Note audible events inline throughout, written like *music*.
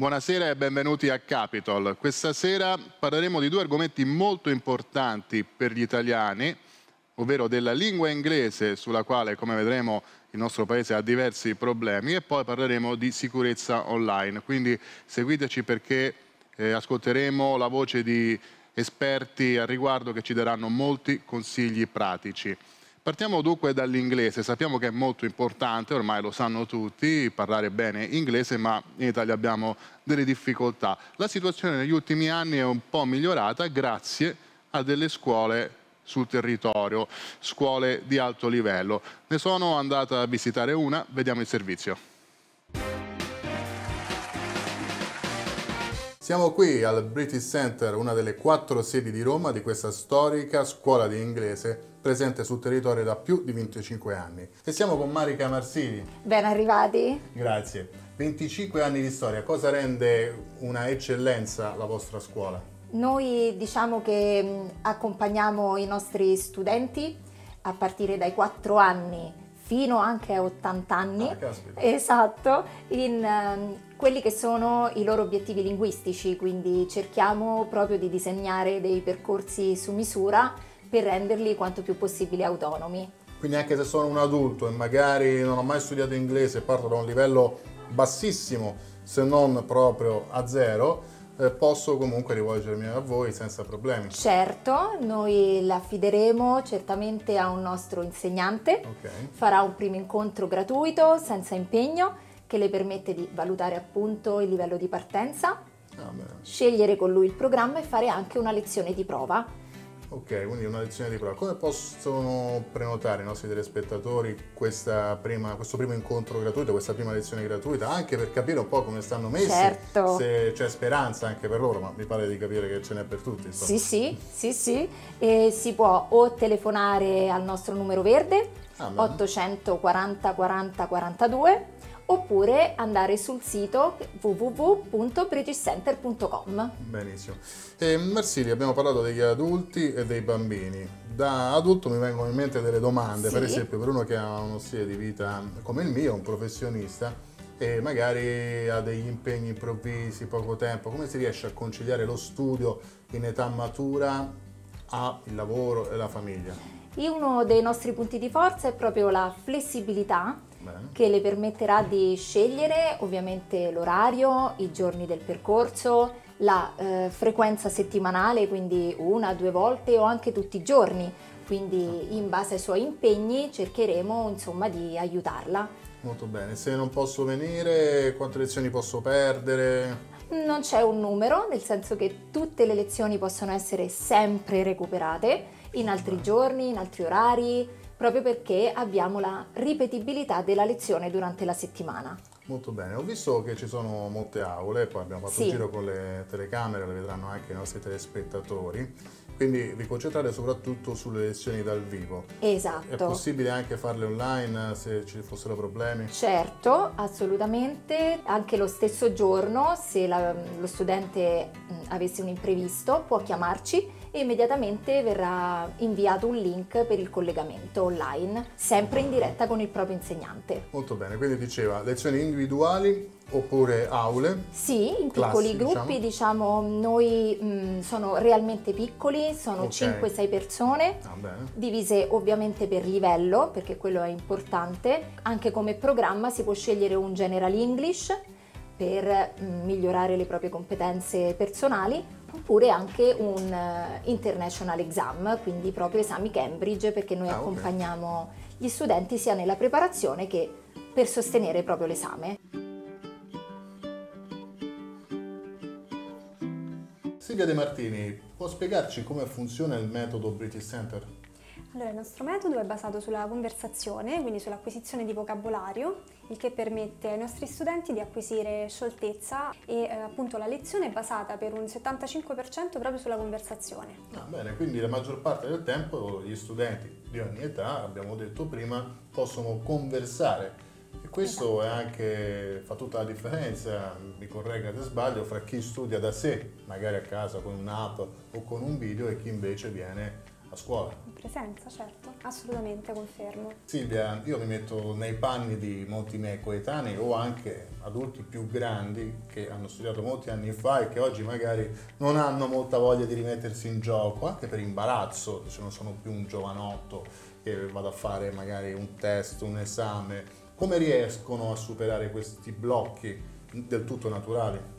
Buonasera e benvenuti a Capitol. Questa sera parleremo di due argomenti molto importanti per gli italiani, ovvero della lingua inglese, sulla quale, come vedremo, il nostro paese ha diversi problemi, e poi parleremo di sicurezza online. Quindi seguiteci perché eh, ascolteremo la voce di esperti al riguardo che ci daranno molti consigli pratici. Partiamo dunque dall'inglese, sappiamo che è molto importante, ormai lo sanno tutti, parlare bene inglese, ma in Italia abbiamo delle difficoltà. La situazione negli ultimi anni è un po' migliorata grazie a delle scuole sul territorio, scuole di alto livello. Ne sono andata a visitare una, vediamo il servizio. Siamo qui al British Center, una delle quattro sedi di Roma di questa storica scuola di inglese presente sul territorio da più di 25 anni. E siamo con Marica Marsini. Ben arrivati. Grazie. 25 anni di storia, cosa rende una eccellenza la vostra scuola? Noi diciamo che accompagniamo i nostri studenti a partire dai 4 anni fino anche a 80 anni, ah, esatto, in um, quelli che sono i loro obiettivi linguistici, quindi cerchiamo proprio di disegnare dei percorsi su misura per renderli quanto più possibile autonomi. Quindi anche se sono un adulto e magari non ho mai studiato inglese, e parto da un livello bassissimo, se non proprio a zero, eh, posso comunque rivolgermi a voi senza problemi. Certo, noi l'affideremo certamente a un nostro insegnante, okay. farà un primo incontro gratuito, senza impegno, che le permette di valutare appunto il livello di partenza, ah, scegliere con lui il programma e fare anche una lezione di prova Ok, quindi una lezione di prova. Come possono prenotare i nostri telespettatori prima, questo primo incontro gratuito, questa prima lezione gratuita, anche per capire un po' come stanno messi, certo. se c'è speranza anche per loro, ma mi pare di capire che ce n'è per tutti. Insomma. Sì, sì, sì, sì. E si può o telefonare al nostro numero verde, ah, 840 40 42, oppure andare sul sito www.bridgecenter.com. Benissimo. E Marsilio, abbiamo parlato degli adulti e dei bambini. Da adulto mi vengono in mente delle domande, sì. per esempio per uno che ha uno stile di vita come il mio, un professionista, e magari ha degli impegni improvvisi, poco tempo, come si riesce a conciliare lo studio in età matura ha il lavoro e la famiglia? E uno dei nostri punti di forza è proprio la flessibilità che le permetterà di scegliere ovviamente l'orario, i giorni del percorso, la eh, frequenza settimanale, quindi una, due volte o anche tutti i giorni. Quindi certo. in base ai suoi impegni cercheremo insomma di aiutarla. Molto bene, se non posso venire quante lezioni posso perdere? Non c'è un numero, nel senso che tutte le lezioni possono essere sempre recuperate in altri giorni, in altri orari, proprio perché abbiamo la ripetibilità della lezione durante la settimana. Molto bene, ho visto che ci sono molte aule, poi abbiamo fatto sì. un giro con le telecamere, le vedranno anche i nostri telespettatori, quindi vi concentrate soprattutto sulle lezioni dal vivo. Esatto. È possibile anche farle online se ci fossero problemi? Certo, assolutamente, anche lo stesso giorno se la, lo studente mm, avesse un imprevisto può chiamarci e immediatamente verrà inviato un link per il collegamento online, sempre in diretta con il proprio insegnante. Molto bene, quindi diceva lezioni individuali oppure aule? Sì, in piccoli classi, diciamo. gruppi, diciamo, diciamo noi mh, mm, sono realmente piccoli, sono okay. 5-6 persone, ah, divise ovviamente per livello, perché quello è importante. Anche come programma si può scegliere un General English per mh, mm, migliorare le proprie competenze personali oppure anche un eh, international exam, quindi proprio esami Cambridge perché noi ah, accompagniamo okay. gli studenti sia nella preparazione che per sostenere proprio l'esame. Silvia De Martini, può spiegarci come funziona il metodo British Center? Allora, il nostro metodo è basato sulla conversazione, quindi sull'acquisizione di vocabolario il che permette ai nostri studenti di acquisire scioltezza e eh, appunto la lezione è basata per un 75% proprio sulla conversazione. Ah, bene, quindi la maggior parte del tempo gli studenti di ogni età, abbiamo detto prima, possono conversare e questo esatto. anche, fa tutta la differenza, mi corregga se sbaglio, fra chi studia da sé, magari a casa con un'app o con un video e chi invece viene a scuola. In presenza, certo, assolutamente confermo. Silvia, io mi metto nei panni di molti miei coetanei o anche adulti più grandi che hanno studiato molti anni fa e che oggi magari non hanno molta voglia di rimettersi in gioco, anche per imbarazzo, se non sono più un giovanotto che vado a fare magari un test, un esame. Come riescono a superare questi blocchi del tutto naturali?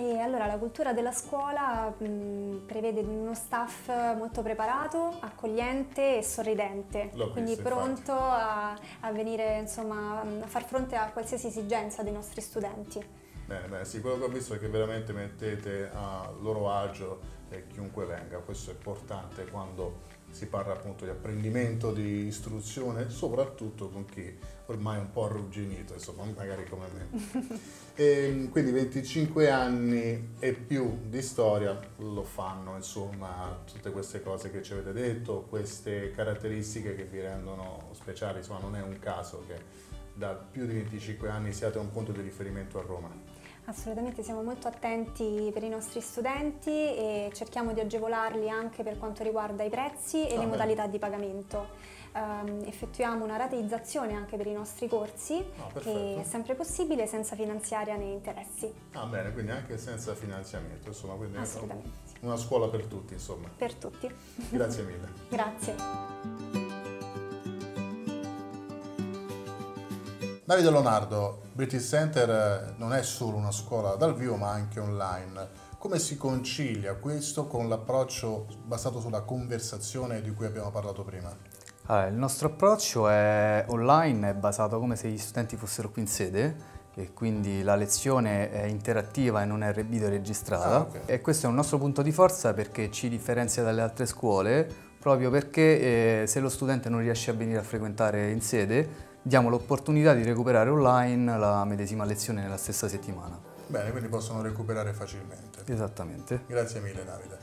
E allora la cultura della scuola mh, prevede uno staff molto preparato, accogliente e sorridente, L'ho quindi visto, pronto a, a, venire, insomma, a far fronte a qualsiasi esigenza dei nostri studenti. Bene, bene, sì, quello che ho visto è che veramente mettete a loro agio eh, chiunque venga, questo è importante quando si parla appunto di apprendimento, di istruzione, soprattutto con chi ormai un po' arrugginito, insomma, magari come me. *laughs* e, ehm, quindi 25 anni e più di storia lo fanno, insomma, tutte queste cose che ci avete detto, queste caratteristiche che vi rendono speciali, insomma, non è un caso che da più di 25 anni siate un punto di riferimento a Roma. Assolutamente, siamo molto attenti per i nostri studenti e cerchiamo di agevolarli anche per quanto riguarda i prezzi e ah, le beh. modalità di pagamento ehm, effettuiamo una rateizzazione anche per i nostri corsi, ah, che è sempre possibile senza finanziaria né interessi. Ah bene, quindi anche senza finanziamento, insomma, quindi Assolutamente. una scuola per tutti, insomma. Per tutti. Grazie mille. *laughs* Grazie. Davide Leonardo, British Center eh, non è solo una scuola dal vivo ma anche online. Come si concilia questo con l'approccio basato sulla conversazione di cui abbiamo parlato prima? Allora, il nostro approccio è online, è basato come se gli studenti fossero qui in sede e quindi la lezione è interattiva e non è video registrata ah, okay. e questo è un nostro punto di forza perché ci differenzia dalle altre scuole proprio perché eh, se lo studente non riesce a venire a frequentare in sede diamo l'opportunità di recuperare online la medesima lezione nella stessa settimana. Bene, quindi possono recuperare facilmente. Esattamente. Grazie mille Davide.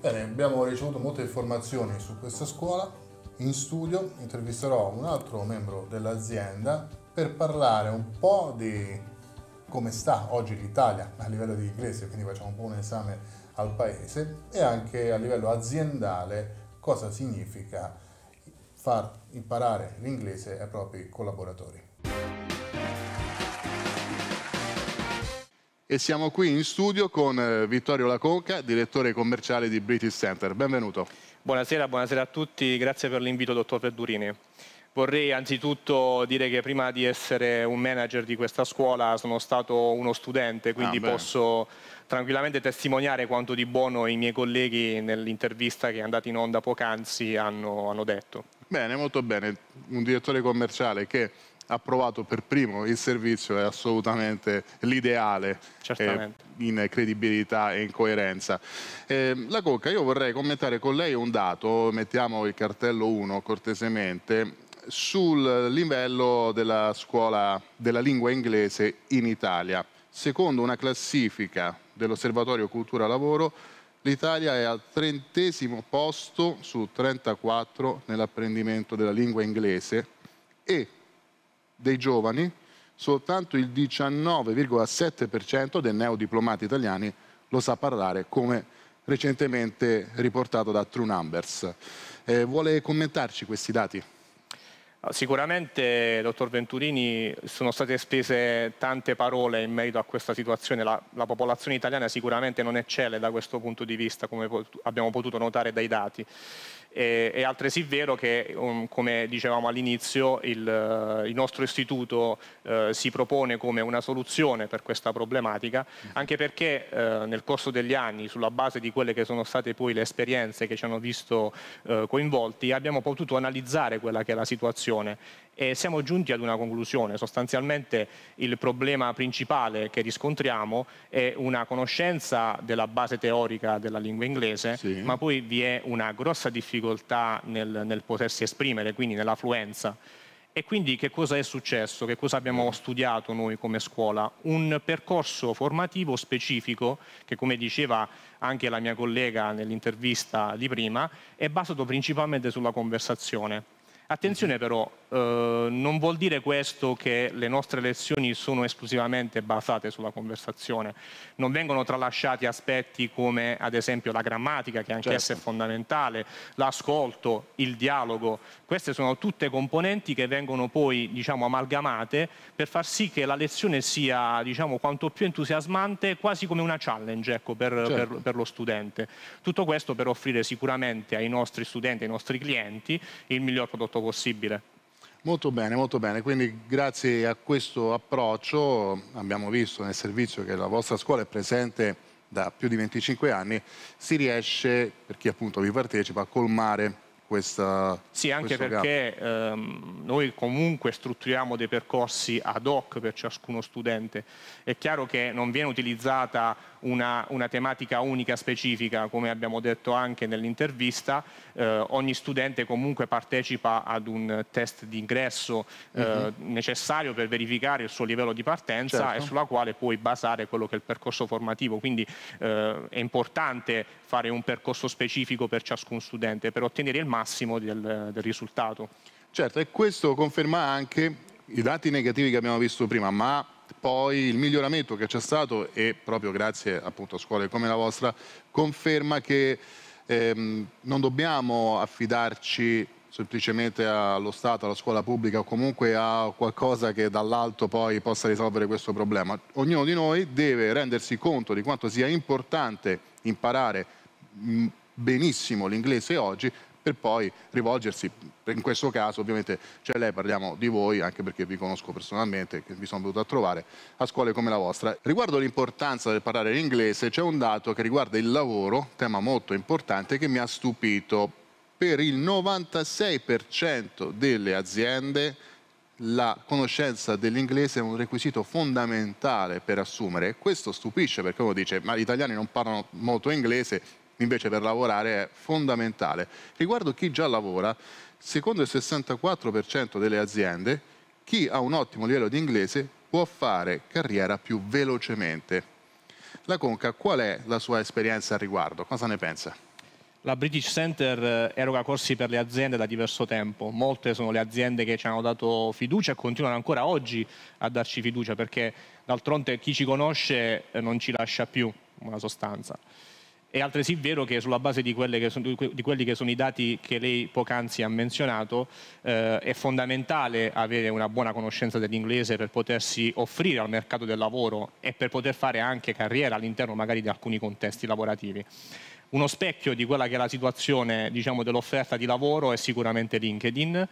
Bene, abbiamo ricevuto molte informazioni su questa scuola, in studio intervisterò un altro membro dell'azienda per parlare un po' di come sta oggi l'Italia a livello di inglese, quindi facciamo un po' un esame al paese e anche a livello aziendale cosa significa far imparare l'inglese ai propri collaboratori. E siamo qui in studio con eh, Vittorio Laconca, direttore commerciale di British Center. Benvenuto. Buonasera, buonasera a tutti, grazie per l'invito dottor Perdurini. Vorrei anzitutto dire che prima di essere un manager di questa scuola sono stato uno studente, quindi ah, posso tranquillamente testimoniare quanto di buono i miei colleghi nell'intervista che è andata in onda poc'anzi hanno, hanno detto. Bene, molto bene. Un direttore commerciale che approvato per primo il servizio è assolutamente l'ideale eh, in credibilità e in coerenza. Eh, la Cocca, io vorrei commentare con lei un dato, mettiamo il cartello 1 cortesemente, sul livello della scuola della lingua inglese in Italia. Secondo una classifica dell'Osservatorio Cultura Lavoro, l'Italia è al trentesimo posto su 34 nell'apprendimento della lingua inglese e dei giovani, soltanto il 19,7% dei neodiplomati italiani lo sa parlare, come recentemente riportato da True Numbers. Eh, vuole commentarci questi dati? Ah, sicuramente, dottor Venturini, sono state spese tante parole in merito a questa situazione. La, la popolazione italiana sicuramente non eccelle da questo punto di vista, come pot abbiamo potuto notare dai dati. E, è altresì vero che, um, come dicevamo all'inizio, il, il nostro istituto eh, si propone come una soluzione per questa problematica, mhm. anche perché eh, nel corso degli anni, sulla base di quelle che sono state poi le esperienze che ci hanno visto eh, coinvolti, abbiamo potuto analizzare quella che è la situazione e siamo giunti ad una conclusione. Sostanzialmente il problema principale che riscontriamo è una conoscenza della base teorica della lingua inglese, sì. ma poi vi è una grossa difficoltà nel, nel potersi esprimere, quindi nella fluenza. E quindi che cosa è successo? Che cosa abbiamo studiato noi come scuola? Un percorso formativo specifico che, come diceva anche la mia collega nell'intervista di prima, è basato principalmente sulla conversazione Attenzione però, eh, non vuol dire questo che le nostre lezioni sono esclusivamente basate sulla conversazione, non vengono tralasciati aspetti come ad esempio la grammatica, che anche certo. è fondamentale, l'ascolto, il dialogo, queste sono tutte componenti che vengono poi diciamo, amalgamate per far sì che la lezione sia diciamo, quanto più entusiasmante, quasi come una challenge ecco, per, certo. per, per lo studente. Tutto questo per offrire sicuramente ai nostri studenti, ai nostri clienti, il miglior prodotto possibile. Molto bene, molto bene. Quindi grazie a questo approccio abbiamo visto nel servizio che la vostra scuola è presente da più di 25 anni, si riesce, per chi appunto vi partecipa, a colmare questa... Sì, anche perché ehm, noi comunque strutturiamo dei percorsi ad hoc per ciascuno studente. È chiaro che non viene utilizzata una, una tematica unica specifica, come abbiamo detto anche nell'intervista, eh, ogni studente comunque partecipa ad un test di ingresso eh, mm-hmm. necessario per verificare il suo livello di partenza certo. e sulla quale puoi basare quello che è il percorso formativo. Quindi eh, è importante fare un percorso specifico per ciascun studente per ottenere il massimo del, del risultato. Certo, e questo conferma anche i dati negativi che abbiamo visto prima, ma poi il miglioramento che c'è stato e proprio grazie appunto, a scuole come la vostra conferma che ehm, non dobbiamo affidarci semplicemente allo Stato, alla scuola pubblica o comunque a qualcosa che dall'alto poi possa risolvere questo problema. Ognuno di noi deve rendersi conto di quanto sia importante imparare benissimo l'inglese oggi per poi rivolgersi, in questo caso ovviamente cioè lei parliamo di voi anche perché vi conosco personalmente, che vi sono venuto a trovare, a scuole come la vostra. Riguardo l'importanza del parlare l'inglese c'è un dato che riguarda il lavoro, tema molto importante, che mi ha stupito. Per il 96% delle aziende la conoscenza dell'inglese è un requisito fondamentale per assumere. Questo stupisce perché uno dice ma gli italiani non parlano molto inglese, invece per lavorare è fondamentale. Riguardo chi già lavora, secondo il 64% delle aziende, chi ha un ottimo livello di inglese può fare carriera più velocemente. La Conca, qual è la sua esperienza al riguardo? Cosa ne pensa? La British Center eh, eroga corsi per le aziende da diverso tempo, molte sono le aziende che ci hanno dato fiducia e continuano ancora oggi a darci fiducia perché d'altronde chi ci conosce eh, non ci lascia più una sostanza. È altresì vero che sulla base di, che sono, di, quelli che sono i dati che lei poc'anzi ha menzionato eh, è fondamentale avere una buona conoscenza dell'inglese per potersi offrire al mercato del lavoro e per poter fare anche carriera all'interno magari di alcuni contesti lavorativi uno specchio di quella che è la situazione diciamo, dell'offerta di lavoro è sicuramente LinkedIn,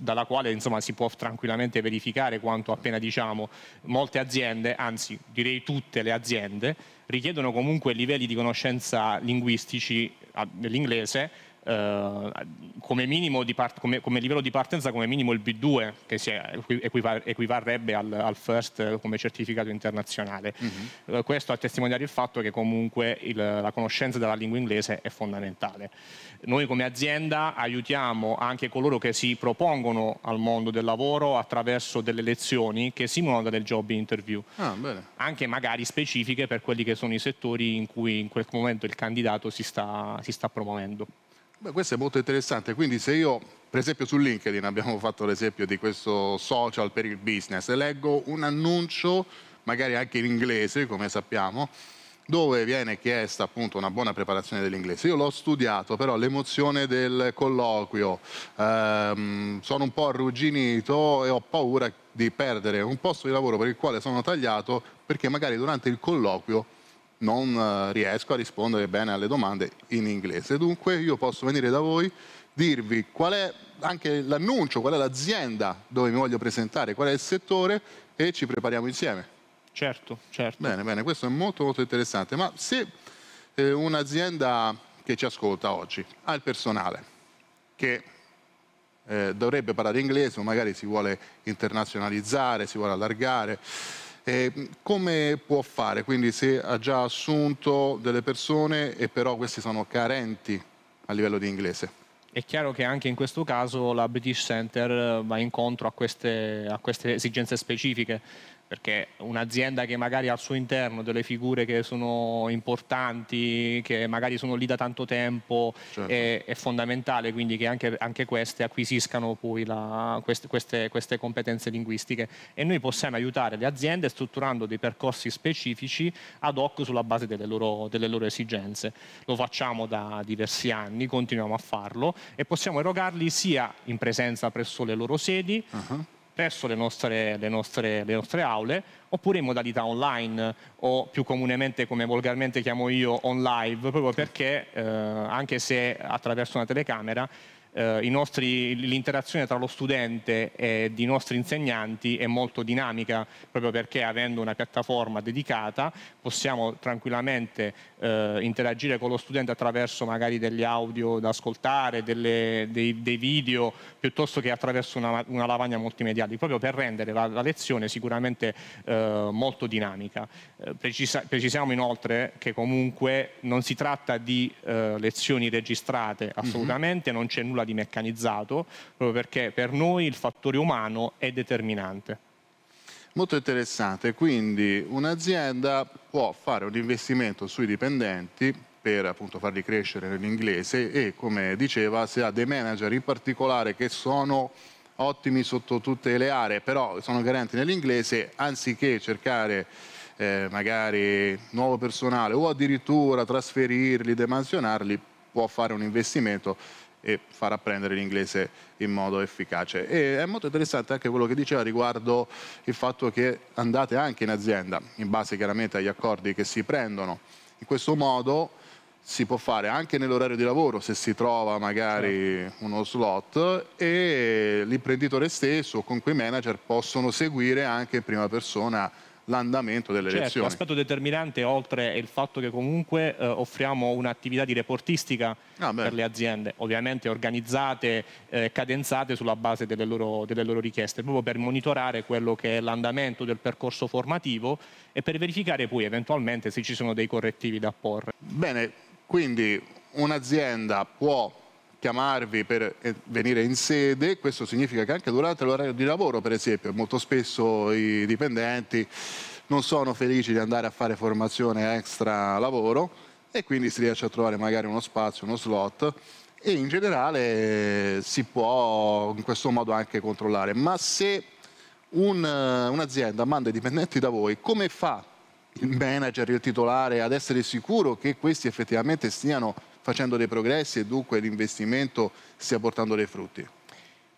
dalla quale insomma, si può tranquillamente verificare quanto appena diciamo molte aziende, anzi direi tutte le aziende, richiedono comunque livelli di conoscenza linguistici dell'inglese eh, come, minimo di part- come, come, livello di partenza come minimo il B2 che si equivar- equivarrebbe al, al, first come certificato internazionale. Mm-hmm. Eh, questo a testimoniare il fatto che comunque il, la conoscenza della lingua inglese è fondamentale. Noi come azienda aiutiamo anche coloro che si propongono al mondo del lavoro attraverso delle lezioni che simulano delle job interview, ah, anche magari specifiche per quelli che sono i settori in cui in quel momento il candidato si sta, si sta promuovendo. Beh, questo è molto interessante, quindi se io, per esempio su LinkedIn abbiamo fatto l'esempio di questo social per il business, leggo un annuncio, magari anche in inglese, come sappiamo, dove viene chiesta appunto una buona preparazione dell'inglese. Io l'ho studiato, però l'emozione del colloquio, ehm, sono un po' arrugginito e ho paura di perdere un posto di lavoro per il quale sono tagliato, perché magari durante il colloquio non eh, riesco a rispondere bene alle domande in inglese. Dunque io posso venire da voi, dirvi qual è anche l'annuncio, qual è l'azienda dove mi voglio presentare, qual è il settore e ci prepariamo insieme. Certo, certo. Bene, bene, questo è molto molto interessante. Ma se eh, un'azienda che ci ascolta oggi ha il personale che eh, dovrebbe parlare inglese o magari si vuole internazionalizzare, si vuole allargare, eh, come può fare? Quindi se ha già assunto delle persone e però questi sono carenti a livello di inglese. È chiaro che anche in questo caso la British Center va incontro a queste, a queste esigenze specifiche perché un'azienda che magari ha al suo interno delle figure che sono importanti, che magari sono lì da tanto tempo, certo. è, è, fondamentale quindi che anche, anche queste acquisiscano poi la, queste, queste, queste, competenze linguistiche e noi possiamo aiutare le aziende strutturando dei percorsi specifici ad hoc sulla base delle loro, delle loro esigenze. Lo facciamo da diversi anni, continuiamo a farlo e possiamo erogarli sia in presenza presso le loro sedi, uh -huh presso le nostre, le, nostre, le nostre, aule, oppure in modalità online o più comunemente, come volgarmente chiamo io, on live, proprio perché eh, anche se attraverso una telecamera eh, nostri, l'interazione tra lo studente e i nostri insegnanti è molto dinamica, proprio perché avendo una piattaforma dedicata possiamo tranquillamente eh, interagire con lo studente attraverso magari degli audio da ascoltare, delle, dei, dei, video, piuttosto che attraverso una, una, lavagna multimediale, proprio per rendere la, la lezione sicuramente eh, molto dinamica. Eh, precisa, precisiamo inoltre che comunque non si tratta di eh, lezioni registrate mhm. assolutamente, mm-hmm. non c'è nulla nulla di meccanizzato, proprio perché per noi il fattore umano è determinante. Molto interessante, quindi un'azienda può fare un investimento sui dipendenti per appunto farli crescere nell'inglese e come diceva se ha dei manager in particolare che sono ottimi sotto tutte le aree però sono garanti nell'inglese anziché cercare eh, magari nuovo personale o addirittura trasferirli, demansionarli può fare un investimento e far apprendere l'inglese in modo efficace. E è molto interessante anche quello che diceva riguardo il fatto che andate anche in azienda, in base chiaramente agli accordi che si prendono. In questo modo si può fare anche nell'orario di lavoro se si trova magari certo. uno slot e l'imprenditore stesso con quei manager possono seguire anche in prima persona l'andamento delle certo, elezioni. L'aspetto determinante oltre è il fatto che comunque eh, offriamo un'attività di reportistica ah, per le aziende, ovviamente organizzate, eh, cadenzate sulla base delle loro, delle loro richieste, proprio per monitorare quello che è l'andamento del percorso formativo e per verificare poi eventualmente se ci sono dei correttivi da porre. Bene, quindi un'azienda può chiamarvi per eh, venire in sede, questo significa che anche durante l'orario di lavoro, per esempio, molto spesso i dipendenti non sono felici di andare a fare formazione extra lavoro e quindi si riesce a trovare magari uno spazio, uno slot e in generale eh, si può in questo modo anche controllare. Ma se eh, un'azienda manda i dipendenti da voi, come fa il manager, il titolare ad essere sicuro che questi effettivamente stiano facendo dei progressi e dunque l'investimento stia portando dei frutti.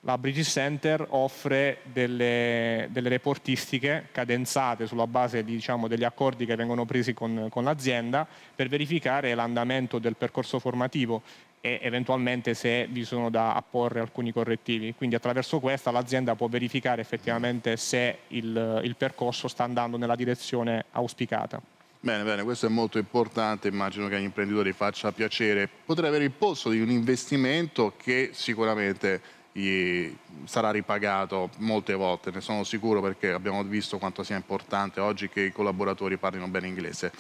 La British Center offre delle, delle reportistiche cadenzate sulla base diciamo, degli accordi che vengono presi con, con l'azienda per verificare l'andamento del percorso formativo e eventualmente se vi sono da apporre alcuni correttivi. Quindi attraverso questa l'azienda può verificare effettivamente se il, il percorso sta andando nella direzione auspicata. Bene, bene, questo è molto importante, immagino che agli imprenditori faccia piacere Potrei avere il posto di un investimento che sicuramente sarà ripagato molte volte, ne sono sicuro perché abbiamo visto quanto sia importante oggi che i collaboratori parlino bene inglese.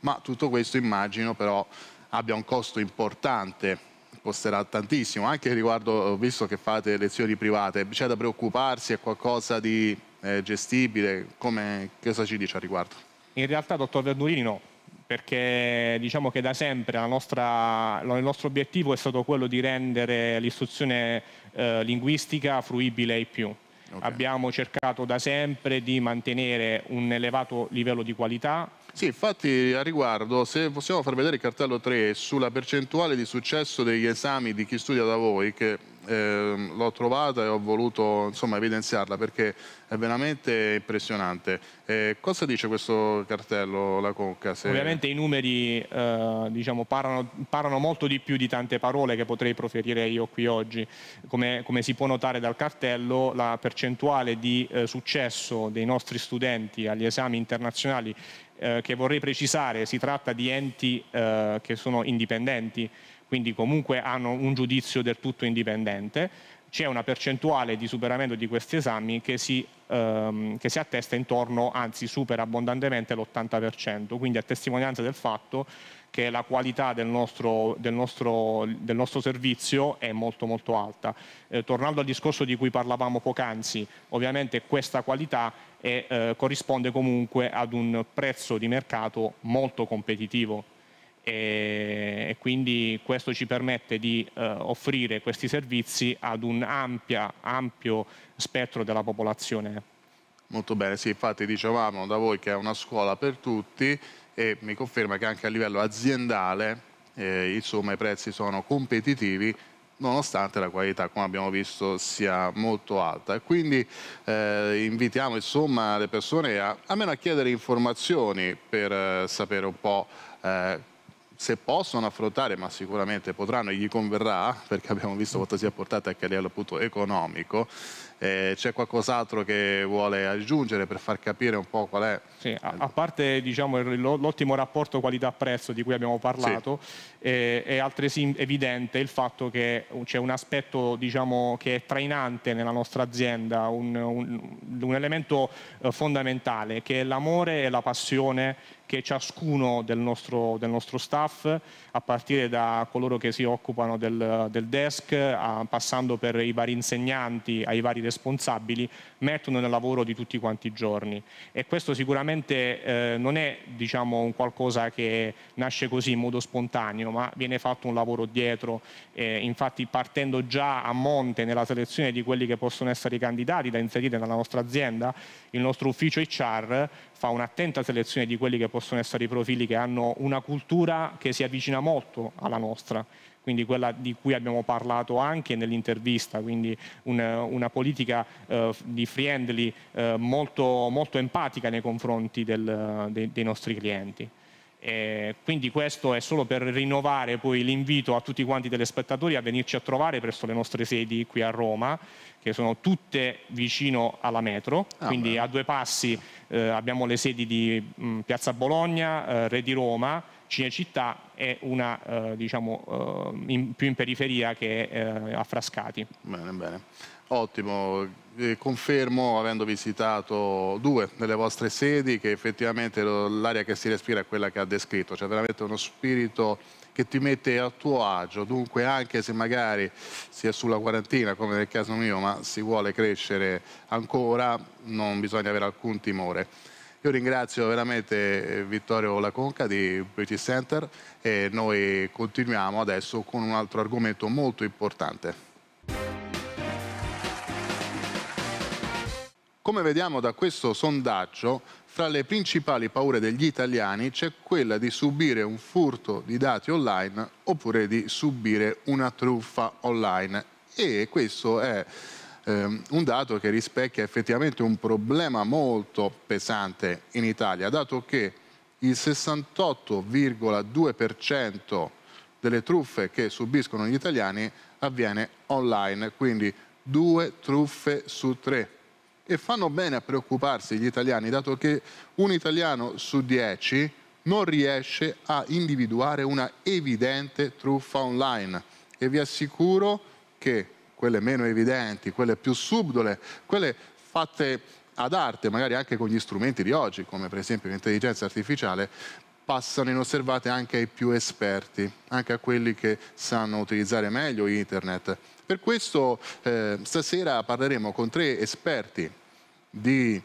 Ma tutto questo immagino però abbia un costo importante, costerà tantissimo, anche riguardo, visto che fate lezioni private, c'è da preoccuparsi, è qualcosa di eh, gestibile, Come, cosa ci dice a riguardo? In realtà, dottor Verdurini, no, perché diciamo che da sempre nostra, il nostro obiettivo è stato quello di rendere l'istruzione eh, linguistica fruibile ai più. Okay. Abbiamo cercato da sempre di mantenere un elevato livello di qualità. Sì, infatti a riguardo, se possiamo far vedere il cartello 3 sulla percentuale di successo degli esami di chi studia da voi, che eh, l'ho trovata e ho voluto insomma, evidenziarla perché è veramente impressionante. Eh, cosa dice questo cartello, la Conca? Se... Ovviamente i numeri eh, diciamo, parlano, parlano, molto di più di tante parole che potrei proferire io qui oggi. Come, come si può notare dal cartello, la percentuale di eh, successo dei nostri studenti agli esami internazionali eh, che vorrei precisare, si tratta di enti eh, che sono indipendenti, quindi comunque hanno un giudizio del tutto indipendente, c'è una percentuale di superamento di questi esami che si, ehm, che si attesta intorno, anzi supera abbondantemente l'80%, quindi a testimonianza del fatto che la qualità del nostro, del nostro, del nostro servizio è molto molto alta. Eh, tornando al discorso di cui parlavamo poc'anzi, ovviamente questa qualità è, eh, corrisponde comunque ad un prezzo di mercato molto competitivo e, quindi questo ci permette di eh, offrire questi servizi ad un ampia, ampio spettro della popolazione. Molto bene, sì, infatti dicevamo da voi che è una scuola per tutti e mi conferma che anche a livello aziendale eh, insomma, i prezzi sono competitivi nonostante la qualità, come abbiamo visto, sia molto alta. Quindi eh, invitiamo insomma, le persone a, almeno a chiedere informazioni per eh, sapere un po' eh, se possono affrontare, ma sicuramente potranno e gli converrà, perché abbiamo visto quanto sia è portata anche a livello appunto economico, eh, c'è qualcos'altro che vuole aggiungere per far capire un po' qual è? Sì, a, a parte diciamo, l'ottimo rapporto qualità-prezzo di cui abbiamo parlato, sì. eh, è altresì evidente il fatto che c'è un aspetto diciamo, che è trainante nella nostra azienda, un, un, un elemento eh, fondamentale che è l'amore e la passione che ciascuno del nostro, del nostro, staff, a partire da coloro che si occupano del, del desk, a, passando per i vari insegnanti, ai vari responsabili, mettono nel lavoro di tutti quanti i giorni. E questo sicuramente eh, non è diciamo, un qualcosa che nasce così in modo spontaneo, ma viene fatto un lavoro dietro. Eh, infatti partendo già a monte nella selezione di quelli che possono essere i candidati da inserire nella nostra azienda, il nostro ufficio HR fa un'attenta selezione di quelli che possono essere i profili che hanno una cultura che si avvicina molto alla nostra, quindi quella di cui abbiamo parlato anche nell'intervista, quindi una, una politica eh, di friendly eh, molto, molto, empatica nei confronti del, de, dei nostri clienti. E quindi questo è solo per rinnovare poi l'invito a tutti quanti telespettatori a venirci a trovare presso le nostre sedi qui a Roma che sono tutte vicino alla metro, ah, quindi beh. a due passi eh, abbiamo le sedi di mh, mm, Piazza Bologna, eh, Re di Roma, Cinecittà e una eh, diciamo, eh, in, più in periferia che è eh, a Frascati. Bene, bene. Ottimo, eh, confermo avendo visitato due delle vostre sedi che effettivamente l'aria che si respira è quella che ha descritto, c'è veramente uno spirito che ti mette a tuo agio, dunque anche se magari si è sulla quarantina come nel caso mio, ma si vuole crescere ancora, non bisogna avere alcun timore. Io ringrazio veramente eh, Vittorio Laconca di British Center e noi continuiamo adesso con un altro argomento molto importante. Come vediamo da questo sondaggio, fra le principali paure degli italiani c'è quella di subire un furto di dati online oppure di subire una truffa online. E questo è Um, un dato che rispecchia effettivamente un problema molto pesante in Italia, dato che il 68,2% delle truffe che subiscono gli italiani avviene online, quindi due truffe su tre e fanno bene a preoccuparsi gli italiani, dato che un italiano su dieci non riesce a individuare una evidente truffa online e vi assicuro che quelle meno evidenti, quelle più subdole, quelle fatte ad arte, magari anche con gli strumenti di oggi, come per esempio l'intelligenza artificiale, passano inosservate anche ai più esperti, anche a quelli che sanno utilizzare meglio internet per questo eh, stasera parleremo con tre esperti di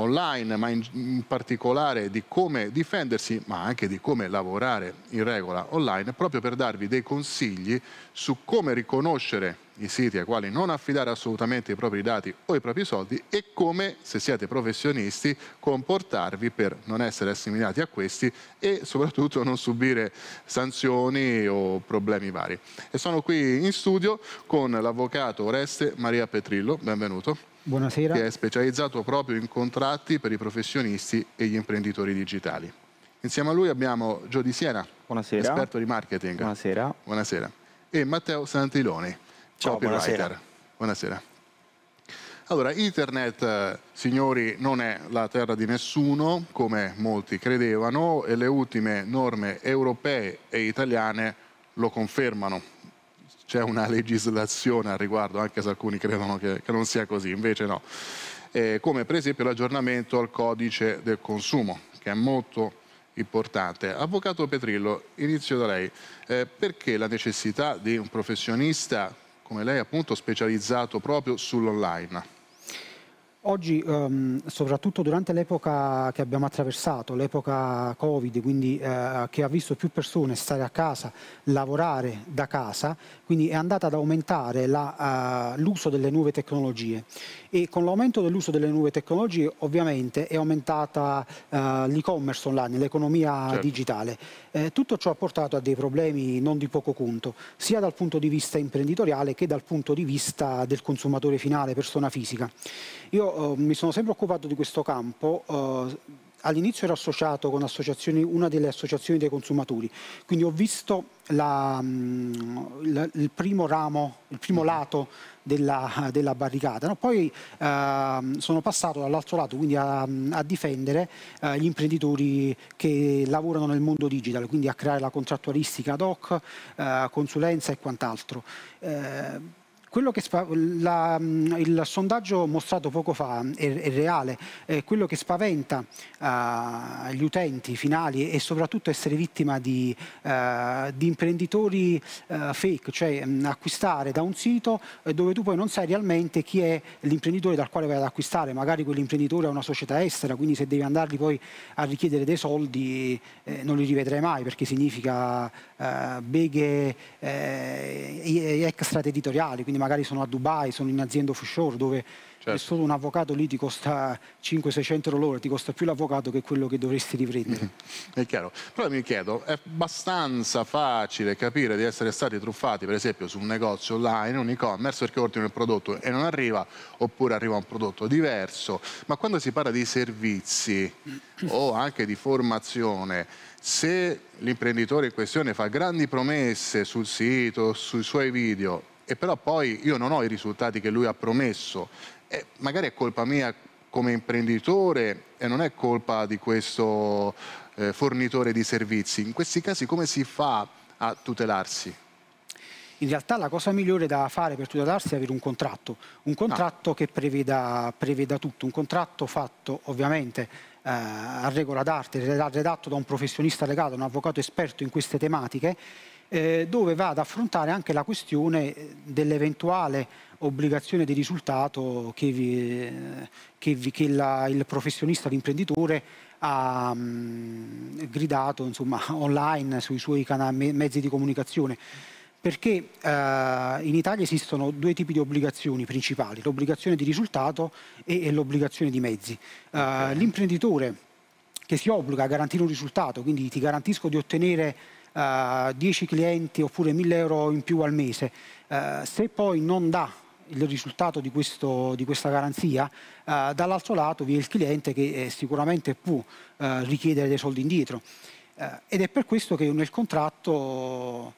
online, ma in, in, particolare di come difendersi, ma anche di come lavorare in regola online, proprio per darvi dei consigli su come riconoscere i siti ai quali non affidare assolutamente i propri dati o i propri soldi e come, se siete professionisti, comportarvi per non essere assimilati a questi e soprattutto non subire sanzioni o problemi vari. E sono qui in studio con l'avvocato Oreste Maria Petrillo, benvenuto. Buonasera. che è specializzato proprio in contratti per i professionisti e gli imprenditori digitali. Insieme a lui abbiamo Gio Di Siena, Buonasera. esperto di marketing. Buonasera. Buonasera. E Matteo Santiloni, Ciao, copywriter. Buonasera. buonasera. Allora, internet, eh, signori, non è la terra di nessuno, come molti credevano, e le ultime norme europee e italiane lo confermano c'è una legislazione al riguardo, anche se alcuni credono che, che non sia così, invece no. Eh, come per esempio l'aggiornamento al codice del consumo, che è molto importante. Avvocato Petrillo, inizio da lei. Eh, perché la necessità di un professionista come lei appunto specializzato proprio sull'online? Oggi, ehm, soprattutto durante l'epoca che abbiamo attraversato, l'epoca Covid, quindi eh, che ha visto più persone stare a casa, lavorare da casa, quindi è andata ad aumentare eh, l'uso delle nuove tecnologie e con l'aumento dell'uso delle nuove tecnologie ovviamente è aumentata eh, l'e-commerce online, l'economia certo. digitale. Eh, tutto ciò ha portato a dei problemi non di poco conto, sia dal punto di vista imprenditoriale che dal punto di vista del consumatore finale, persona fisica. Io eh, mi sono sempre occupato di questo campo eh, all'inizio ero associato con una delle associazioni dei consumatori, quindi ho visto la, mm, la, il primo ramo, il primo mm-hmm. lato della, della barricata. No? Poi ehm, sono passato dall'altro lato, quindi a, a difendere eh, gli imprenditori che lavorano nel mondo digitale, quindi a creare la contrattualistica ad hoc, eh, consulenza e quant'altro. Eh, quello che la, mm, il sondaggio mostrato poco fa è, è reale, è quello che spaventa uh, gli utenti finali e soprattutto essere vittima di, uh, di imprenditori uh, fake, cioè mh, mm, acquistare da un sito dove tu poi non sai realmente chi è l'imprenditore dal quale vai ad acquistare, magari quell'imprenditore è una società estera, quindi se devi andarli poi a richiedere dei soldi eh, non li rivedrai mai perché significa beghe eh, extraterritoriali, quindi magari sono a Dubai, sono in azienda offshore dove certo. solo un avvocato lì ti costa 500-600 euro l'ora, ti costa più l'avvocato che quello che dovresti riprendere. *laughs* È chiaro, però mi chiedo, è abbastanza facile capire di essere stati truffati per esempio su un negozio online, un e-commerce perché ordini il prodotto e non arriva oppure arriva un prodotto diverso, ma quando si parla di servizi mm. o anche di formazione, se l'imprenditore in questione fa grandi promesse sul sito, sui suoi video e però poi io non ho i risultati che lui ha promesso. E magari è colpa mia come imprenditore e non è colpa di questo eh, fornitore di servizi. In questi casi come si fa a tutelarsi? In realtà la cosa migliore da fare per tutelarsi è avere un contratto, un contratto ah. che preveda, preveda tutto, un contratto fatto ovviamente eh, a regola d'arte, redatto da un professionista legato, un avvocato esperto in queste tematiche eh, dove va ad affrontare anche la questione eh, dell'eventuale obbligazione di risultato che, vi, eh, che, vi, che la, il professionista, l'imprenditore ha mh, mm, gridato insomma, *laughs* online sui suoi canali, mezzi di comunicazione perché eh, in Italia esistono due tipi di obbligazioni principali, l'obbligazione di risultato e, e l'obbligazione di mezzi. Eh, l'imprenditore che si obbliga a garantire un risultato, quindi ti garantisco di ottenere 10 eh, clienti oppure 1000 euro in più al mese, uh, se poi non dà il risultato di, questo, di questa garanzia, uh, dall'altro lato vi è il cliente che eh, sicuramente può richiedere dei soldi indietro. ed è per questo che nel contratto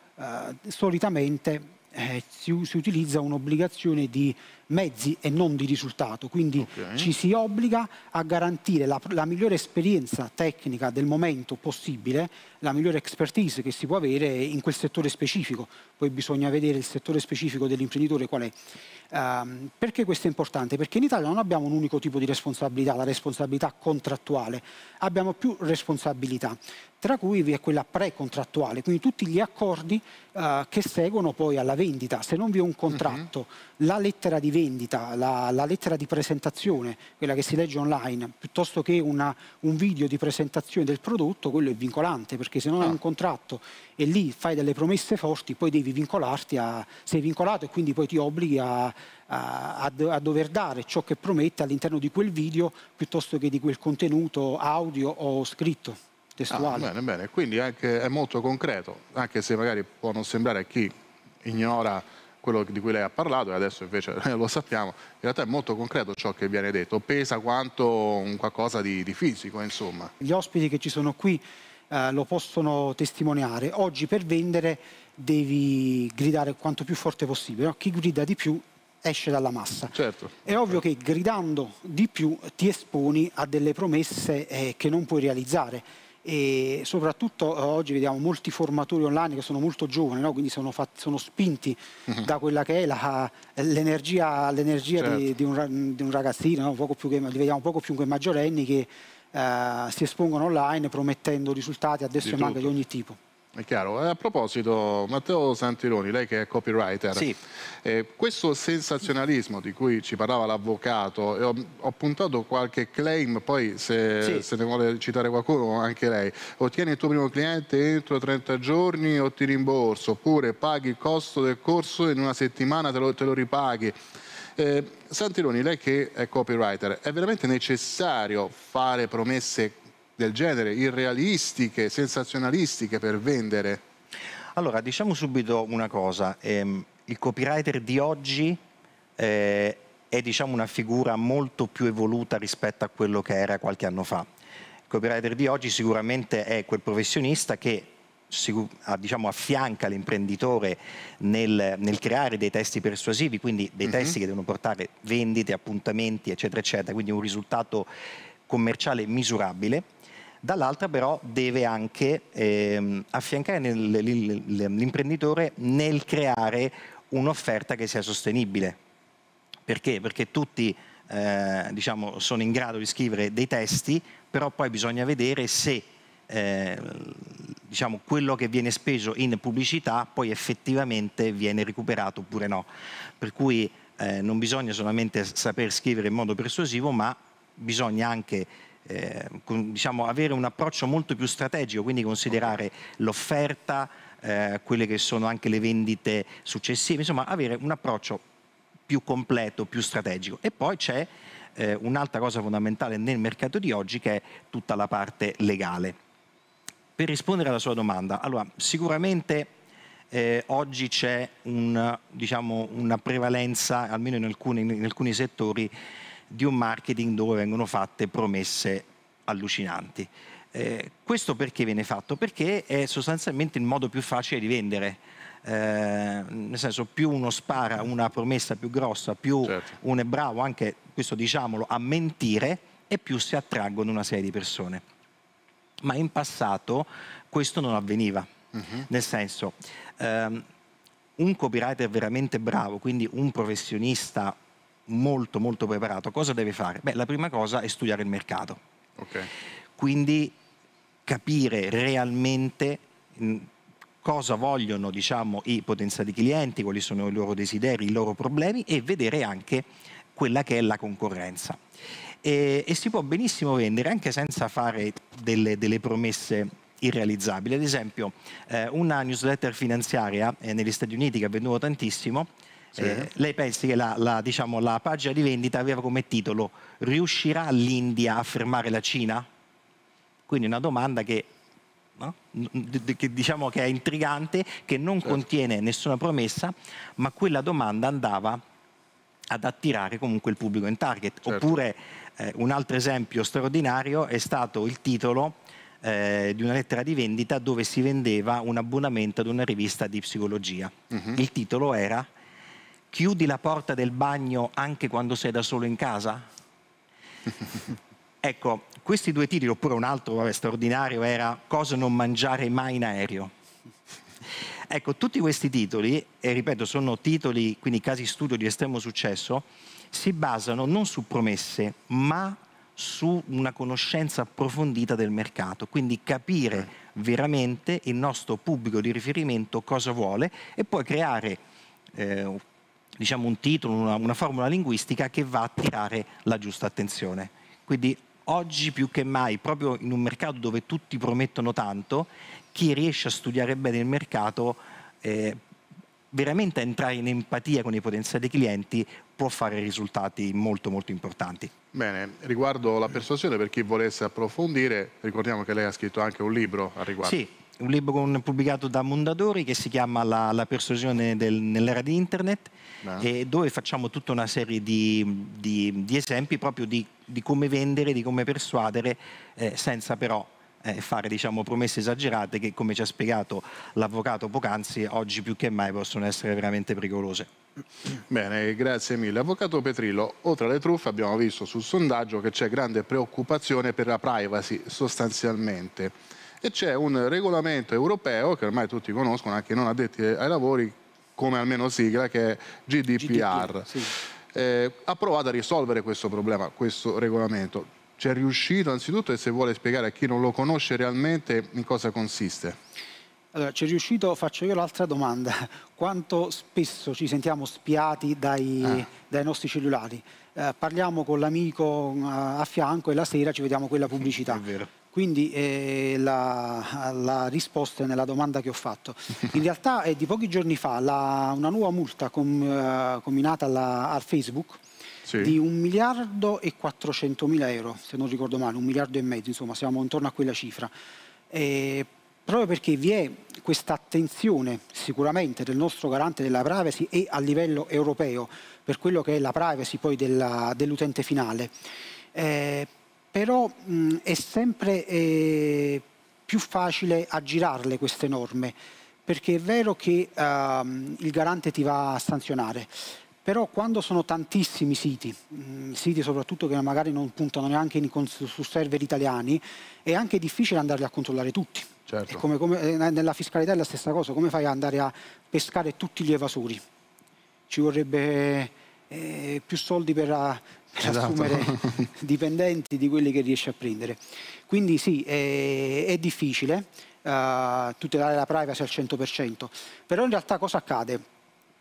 solitamente eh, si, si, utilizza un'obbligazione di mezzi e non di risultato, quindi okay. ci si obbliga a garantire la, la, migliore esperienza tecnica del momento possibile, la migliore expertise che si può avere in quel settore specifico, poi bisogna vedere il settore specifico dell'imprenditore qual è. Um, perché questo è importante? Perché in Italia non abbiamo un unico tipo di responsabilità, la responsabilità contrattuale, abbiamo più responsabilità, tra cui vi è quella precontrattuale, quindi tutti gli accordi uh, che seguono poi alla vendita, se non vi è un mhm. contratto. Mm -hmm la lettera di vendita, la, la lettera di presentazione, quella che si legge online, piuttosto che una, un video di presentazione del prodotto, quello è vincolante, perché se non ah. un contratto e lì fai delle promesse forti, poi devi vincolarti, a, sei vincolato e quindi poi ti obblighi a, a, a, dover dare ciò che promette all'interno di quel video piuttosto che di quel contenuto audio o scritto testuale. Ah, bene, bene, quindi anche, è molto concreto, anche se magari può non sembrare a chi ignora quello di cui lei ha parlato e adesso invece *laughs* lo sappiamo, in realtà è molto concreto ciò che viene detto, pesa quanto un qualcosa di, di fisico insomma. Gli ospiti che ci sono qui eh, lo possono testimoniare, oggi per vendere devi gridare quanto più forte possibile, no? chi grida di più esce dalla massa. Certo. È ovvio che gridando di più ti esponi a delle promesse eh, che non puoi realizzare e soprattutto eh, oggi vediamo molti formatori online che sono molto giovani, no? quindi sono, fatti, sono spinti uh mhm. -huh. da quella che è l'energia, certo. di, di, un, di, un, ragazzino, no? poco che, li vediamo poco più che maggiorenni che eh, si espongono online promettendo risultati a e manca di ogni tipo. È chiaro. Eh, a proposito, Matteo Santironi, lei che è copywriter, sì. eh, questo sensazionalismo di cui ci parlava l'avvocato, eh, ho, ho, puntato qualche claim, poi se, sì. se, ne vuole citare qualcuno anche lei, ottieni il tuo primo cliente entro 30 giorni o ti rimborso, oppure paghi il costo del corso in una settimana te lo, te lo ripaghi. Eh, Santiloni, lei che è copywriter, è veramente necessario fare promesse del genere, irrealistiche, sensazionalistiche per vendere? Allora, diciamo subito una cosa, ehm, il copywriter di oggi eh, è diciamo, una figura molto più evoluta rispetto a quello che era qualche anno fa. Il copywriter di oggi sicuramente è quel professionista che diciamo, affianca l'imprenditore nel, nel, creare dei testi persuasivi, quindi dei mhm. testi uh -huh. che devono portare vendite, appuntamenti, eccetera, eccetera, quindi un risultato commerciale misurabile dall'altra però deve anche ehm, affiancare l'imprenditore nel creare un'offerta che sia sostenibile. Perché? Perché tutti eh, diciamo, sono in grado di scrivere dei testi, però poi bisogna vedere se eh, diciamo, quello che viene speso in pubblicità poi effettivamente viene recuperato oppure no. Per cui eh, non bisogna solamente saper scrivere in modo persuasivo, ma bisogna anche eh, diciamo, avere un approccio molto più strategico, quindi considerare l'offerta, eh, quelle che sono anche le vendite successive, insomma avere un approccio più completo, più strategico. E poi c'è eh, un'altra cosa fondamentale nel mercato di oggi che è tutta la parte legale. Per rispondere alla sua domanda, allora, sicuramente eh, oggi c'è un, diciamo, una prevalenza, almeno in alcuni, in alcuni settori, di un marketing dove vengono fatte promesse allucinanti. Eh, questo perché viene fatto? Perché è sostanzialmente il modo più facile di vendere. Eh, nel senso, più uno spara una promessa più grossa, più certo. uno è bravo anche, questo diciamolo, a mentire e più si attraggono una serie di persone. Ma in passato questo non avveniva. Uh mhm. -huh. Nel senso, ehm, un copywriter veramente bravo, quindi un professionista molto molto preparato, cosa deve fare? Beh, la prima cosa è studiare il mercato. Okay. Quindi capire realmente cosa vogliono diciamo, i potenziali clienti, quali sono i loro desideri, i loro problemi e vedere anche quella che è la concorrenza. E, e si può benissimo vendere anche senza fare delle, delle promesse irrealizzabili. Ad esempio, eh, una newsletter finanziaria eh, negli Stati Uniti che ha venduto tantissimo sì. Eh, lei pensi che la, la, diciamo, la, pagina di vendita aveva come titolo riuscirà l'India a fermare la Cina? Quindi una domanda che, no? che diciamo che è intrigante, che non certo. contiene nessuna promessa, ma quella domanda andava ad attirare comunque il pubblico in target. Certo. Oppure eh, un altro esempio straordinario è stato il titolo eh, di una lettera di vendita dove si vendeva un abbonamento ad una rivista di psicologia. Uh -huh. Il titolo era chiudi la porta del bagno anche quando sei da solo in casa? *laughs* ecco, questi due titoli, oppure un altro vabbè, straordinario era Cosa non mangiare mai in aereo. Ecco, tutti questi titoli, e ripeto, sono titoli, quindi casi studio di estremo successo, si basano non su promesse, ma su una conoscenza approfondita del mercato, quindi capire eh. veramente il nostro pubblico di riferimento cosa vuole e poi creare eh, diciamo, un titolo, una, una formula linguistica che va a tirare la giusta attenzione. Quindi oggi più che mai, proprio in un mercato dove tutti promettono tanto, chi riesce a studiare bene il mercato, eh, veramente a entrare in empatia con i potenziali clienti, può fare risultati molto molto importanti. Bene, riguardo la persuasione, per chi volesse approfondire, ricordiamo che lei ha scritto anche un libro al riguardo. Sì, un libro pubblicato da Mondadori che si chiama La, la persuasione del, nell'era di internet ah. dove facciamo tutta una serie di, di, di esempi proprio di, di, come vendere, di come persuadere eh, senza però eh, fare diciamo, promesse esagerate che come ci ha spiegato l'avvocato poc'anzi oggi più che mai possono essere veramente pericolose. Bene, grazie mille. Avvocato Petrillo, oltre alle truffe abbiamo visto sul sondaggio che c'è grande preoccupazione per la privacy sostanzialmente e c'è un regolamento europeo che ormai tutti conoscono, anche non addetti ai lavori, come almeno sigla, che è GDPR. GDPR sì. eh, ha provato a risolvere questo problema, questo regolamento. Ci è riuscito anzitutto e se vuole spiegare a chi non lo conosce realmente in cosa consiste? Allora, ci è riuscito, faccio io l'altra domanda. *laughs* Quanto spesso ci sentiamo spiati dai, ah. dai nostri cellulari? Eh, parliamo con l'amico eh, a fianco e la sera ci vediamo quella pubblicità. È vero quindi eh, la, la, risposta è nella domanda che ho fatto. In realtà è di pochi giorni fa la, una nuova multa com, uh, combinata alla, al Facebook sì. di 1 miliardo e 400 mila euro, se non ricordo male, un miliardo e mezzo, insomma siamo intorno a quella cifra. Eh, proprio perché vi è questa attenzione sicuramente del nostro garante della privacy e a livello europeo per quello che è la privacy poi dell'utente finale. Eh, però mh, è sempre eh, più facile aggirarle queste norme, perché è vero che ehm, il garante ti va a sanzionare, però quando sono tantissimi siti, mh, siti soprattutto che magari non puntano neanche in, su server italiani, è anche difficile andarli a controllare tutti. Certo. Come, come, eh, nella fiscalità è la stessa cosa, come fai ad andare a pescare tutti gli evasori? Ci vorrebbe eh, più soldi per eh, esatto. assumere *laughs* dipendenti di quelli che riesce a prendere. Quindi sì, è, è difficile uh, tutelare la privacy al 100%, però in realtà cosa accade?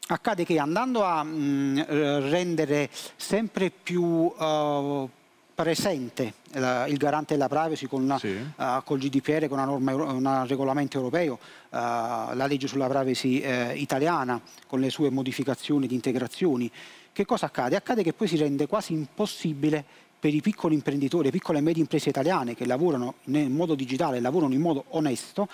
Accade che andando a mh, mm, rendere sempre più uh, presente uh, il garante della privacy con la, sì. uh, col GDPR, con un regolamento europeo, uh, la legge sulla privacy italiana con le sue modificazioni ed integrazioni che cosa accade? Accade che poi si rende quasi impossibile per i piccoli imprenditori, le piccole e medie imprese italiane che lavorano in modo digitale, lavorano in modo onesto,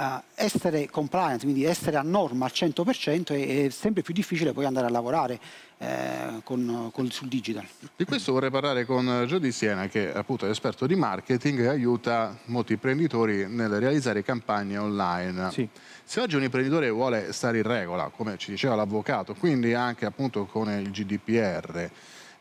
uh, essere compliant, quindi essere a norma al 100% è, è sempre più difficile poi andare a lavorare eh, con, con, sul digital. Di questo vorrei parlare con Gio Di Siena che appunto è esperto di marketing e aiuta molti imprenditori nel realizzare campagne online. Sì. Se oggi un imprenditore vuole stare in regola, come ci diceva l'avvocato, quindi anche appunto con il GDPR,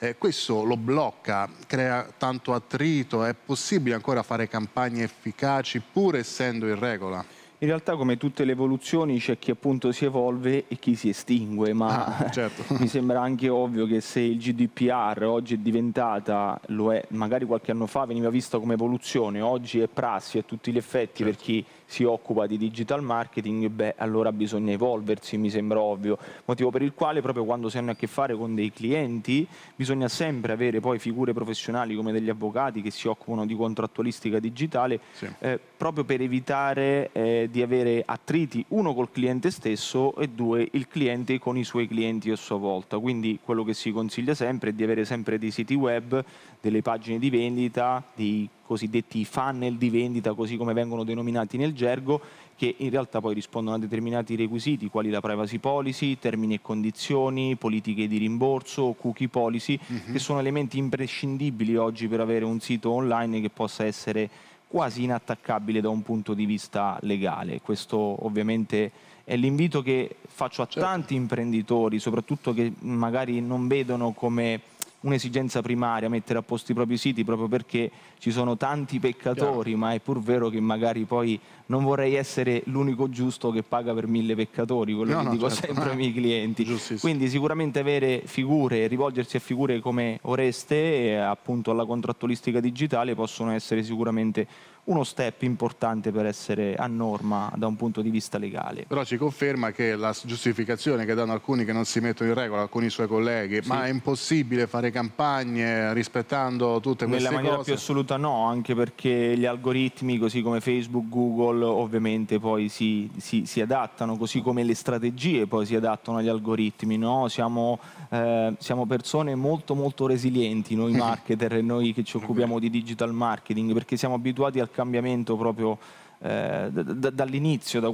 eh, questo lo blocca, crea tanto attrito, è possibile ancora fare campagne efficaci pur essendo in regola? In realtà come tutte le evoluzioni c'è chi appunto si evolve e chi si estingue, ma ah, certo. *laughs* mi sembra anche ovvio che se il GDPR oggi è diventata, lo è, magari qualche anno fa veniva vista come evoluzione, oggi è prassi a tutti gli effetti certo. per chi si occupa di digital marketing, beh, allora bisogna evolversi, mi sembra ovvio. Motivo per il quale proprio quando si hanno a che fare con dei clienti bisogna sempre avere poi figure professionali come degli avvocati che si occupano di contrattualistica digitale, sì. eh, proprio per evitare eh, di avere attriti, uno col cliente stesso e due il cliente con i suoi clienti a sua volta. Quindi quello che si consiglia sempre è di avere sempre dei siti web, delle pagine di vendita, dei cosiddetti funnel di vendita, così come vengono denominati nel gergo, che in realtà poi rispondono a determinati requisiti, quali la privacy policy, termini e condizioni, politiche di rimborso, cookie policy, mm -hmm. che sono elementi imprescindibili oggi per avere un sito online che possa essere quasi inattaccabile da un punto di vista legale. Questo ovviamente è l'invito che faccio a certo. tanti imprenditori, soprattutto che magari non vedono come un'esigenza primaria mettere a posto i propri siti proprio perché ci sono tanti peccatori, Chiaro. ma è pur vero che magari poi non vorrei essere l'unico giusto che paga per mille peccatori, quello no, che no, dico certo. sempre ai miei eh, clienti. Quindi sicuramente avere figure, rivolgersi a figure come Oreste e eh, appunto alla contrattualistica digitale possono essere sicuramente uno step importante per essere a norma da un punto di vista legale. Però ci conferma che la giustificazione che danno alcuni che non si mettono in regola, alcuni suoi colleghi, sì. ma è impossibile fare campagne rispettando tutte queste cose? Nella maniera più assoluta no, anche perché gli algoritmi, così come Facebook, Google, ovviamente poi si, si, si adattano, così come le strategie poi si adattano agli algoritmi. No? Siamo, eh, siamo persone molto molto resilienti, noi *laughs* marketer e noi che ci occupiamo di digital marketing, perché siamo abituati al cambiamento proprio eh, dall'inizio, da,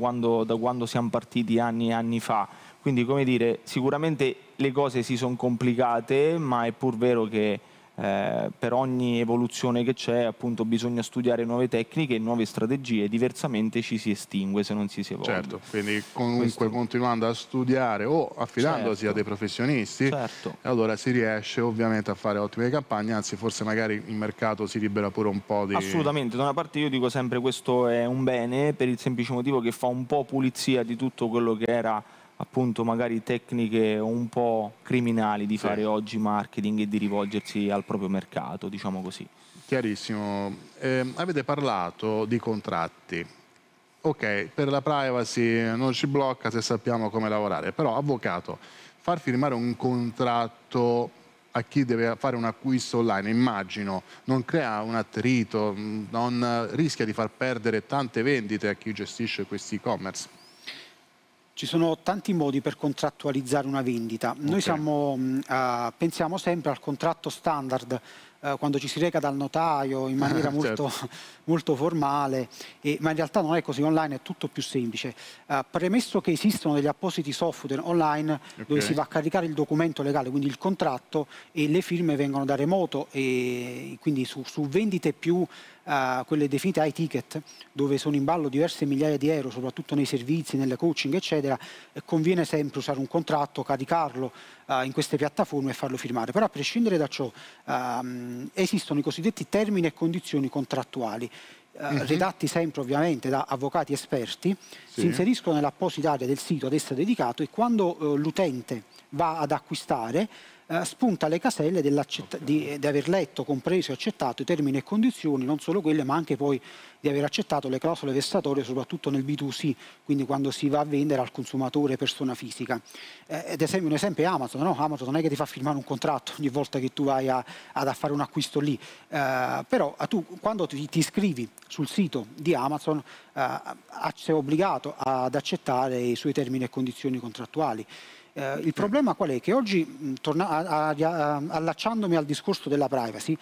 da quando, siamo partiti anni e anni fa. Quindi, come dire, sicuramente le cose si sono complicate, ma è pur vero che eh, per ogni evoluzione che c'è appunto bisogna studiare nuove tecniche e nuove strategie, diversamente ci si estingue se non si si evolve. Certo, quindi comunque Questo... continuando a studiare o affidandosi certo. a dei professionisti, certo. allora si riesce ovviamente a fare ottime campagne, anzi forse magari il mercato si libera pure un po' di... Assolutamente, da una parte io dico sempre questo è un bene per il semplice motivo che fa un po' pulizia di tutto quello che era appunto magari tecniche un po' criminali di fare oggi marketing e di rivolgersi al proprio mercato, diciamo così. Chiarissimo. Eh, avete parlato di contratti. Ok, per la privacy non ci blocca se sappiamo come lavorare, però avvocato, far firmare un contratto a chi deve fare un acquisto online, immagino, non crea un attrito, non rischia di far perdere tante vendite a chi gestisce questi e-commerce. Ci sono tanti modi per contrattualizzare una vendita. Okay. Noi siamo, uh, pensiamo sempre al contratto standard uh, quando ci si reca dal notaio in maniera *laughs* molto, certo. *laughs* molto formale, e, ma in realtà non è così, online è tutto più semplice. Uh, premesso che esistono degli appositi software online okay. dove si va a caricare il documento legale, quindi il contratto, e le firme vengono da remoto, e quindi su, su vendite più quelle definite high ticket, dove sono in ballo diverse migliaia di euro, soprattutto nei servizi, nelle coaching, eccetera, conviene sempre usare un contratto, caricarlo eh, in queste piattaforme e farlo firmare. Però a prescindere da ciò ehm, esistono i cosiddetti termini e condizioni contrattuali Uh eh, -huh. Mhm. redatti sempre ovviamente da avvocati esperti, sì. si inseriscono nell'apposita area del sito ad essere dedicato e quando uh, l'utente va ad acquistare eh, spunta le caselle di, eh, di, aver letto, compreso e accettato i termini e condizioni, non solo quelle, ma anche poi di aver accettato le clausole vessatorie, soprattutto nel B2C, quindi quando si va a vendere al consumatore persona fisica. Eh, ad esempio, un esempio è Amazon, no? Amazon non è che ti fa firmare un contratto ogni volta che tu vai a, ad fare un acquisto lì, eh, però eh, tu quando ti, ti, iscrivi sul sito di Amazon sei obbligato ad accettare i suoi termini e condizioni contrattuali. Eh, il problema qual è? Che oggi, torna, a, a, a, allacciandomi al discorso della privacy,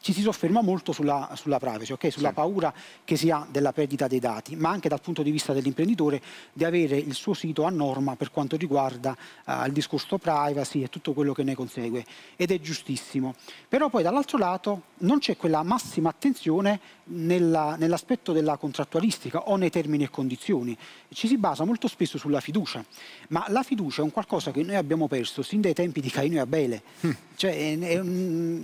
ci si sofferma molto sulla, sulla privacy, okay? sulla sì. paura che si ha della perdita dei dati, ma anche dal punto di vista dell'imprenditore di avere il suo sito a norma per quanto riguarda uh, il discorso privacy e tutto quello che ne consegue. Ed è giustissimo. Però poi dall'altro lato non c'è quella massima attenzione nella, nell'aspetto della contrattualistica o nei termini e condizioni. Ci si basa molto spesso sulla fiducia, ma la fiducia è un qualcosa che noi abbiamo perso sin dai tempi di Caino e Abele. Mm. Cioè, è, è, è,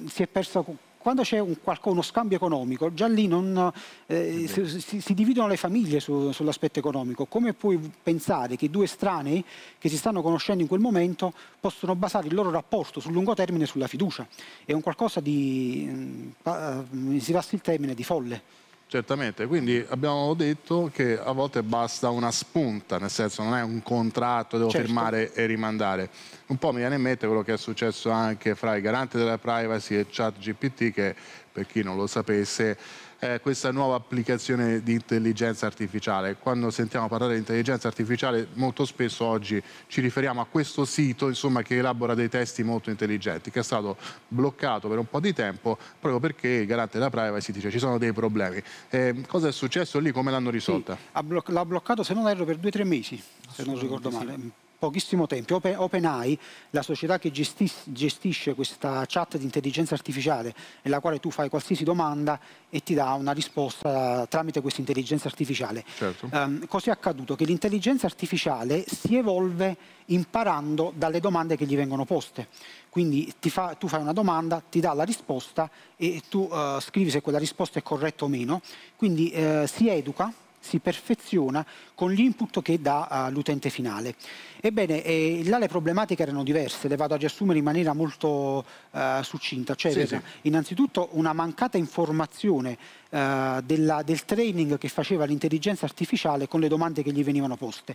si è persa quando c'è un, uno scambio economico, già lì non, eh, si, si, dividono le famiglie su, sull'aspetto economico. Come puoi pensare che due estranei che si stanno conoscendo in quel momento possono basare il loro rapporto sul lungo termine sulla fiducia? È un qualcosa di, eh, si passa il termine, di folle. Certamente, quindi abbiamo detto che a volte basta una spunta, nel senso non è un contratto, devo certo. firmare e rimandare. Un po' mi viene in mente quello che è successo anche fra il garante della privacy e ChatGPT che per chi non lo sapesse eh, questa nuova applicazione di intelligenza artificiale. Quando sentiamo parlare di intelligenza artificiale molto spesso oggi ci riferiamo a questo sito insomma, che elabora dei testi molto intelligenti che è stato bloccato per un po' di tempo proprio perché il garante della privacy dice ci sono dei problemi. Eh, cosa è successo lì? Come l'hanno risolta? Sì, l'ha bloccato se non erro per due o tre mesi se non ricordo male. Sì pochissimo tempo. OpenAI, la società che gestis, gestisce questa chat di intelligenza artificiale, nella quale tu fai qualsiasi domanda e ti dà una risposta tramite questa intelligenza artificiale. Certo. Um, Cos'è accaduto? Che l'intelligenza artificiale si evolve imparando dalle domande che gli vengono poste. Quindi fa, tu fai una domanda, ti dà la risposta e tu uh, scrivi se quella risposta è corretta o meno. Quindi uh, si educa si perfeziona con l'input che dà eh, l'utente finale. Ebbene, eh, là le problematiche erano diverse, le vado a riassumere in maniera molto eh, succinta. Cioè, sì, sì. innanzitutto una mancata informazione eh, della, del training che faceva l'intelligenza artificiale con le domande che gli venivano poste.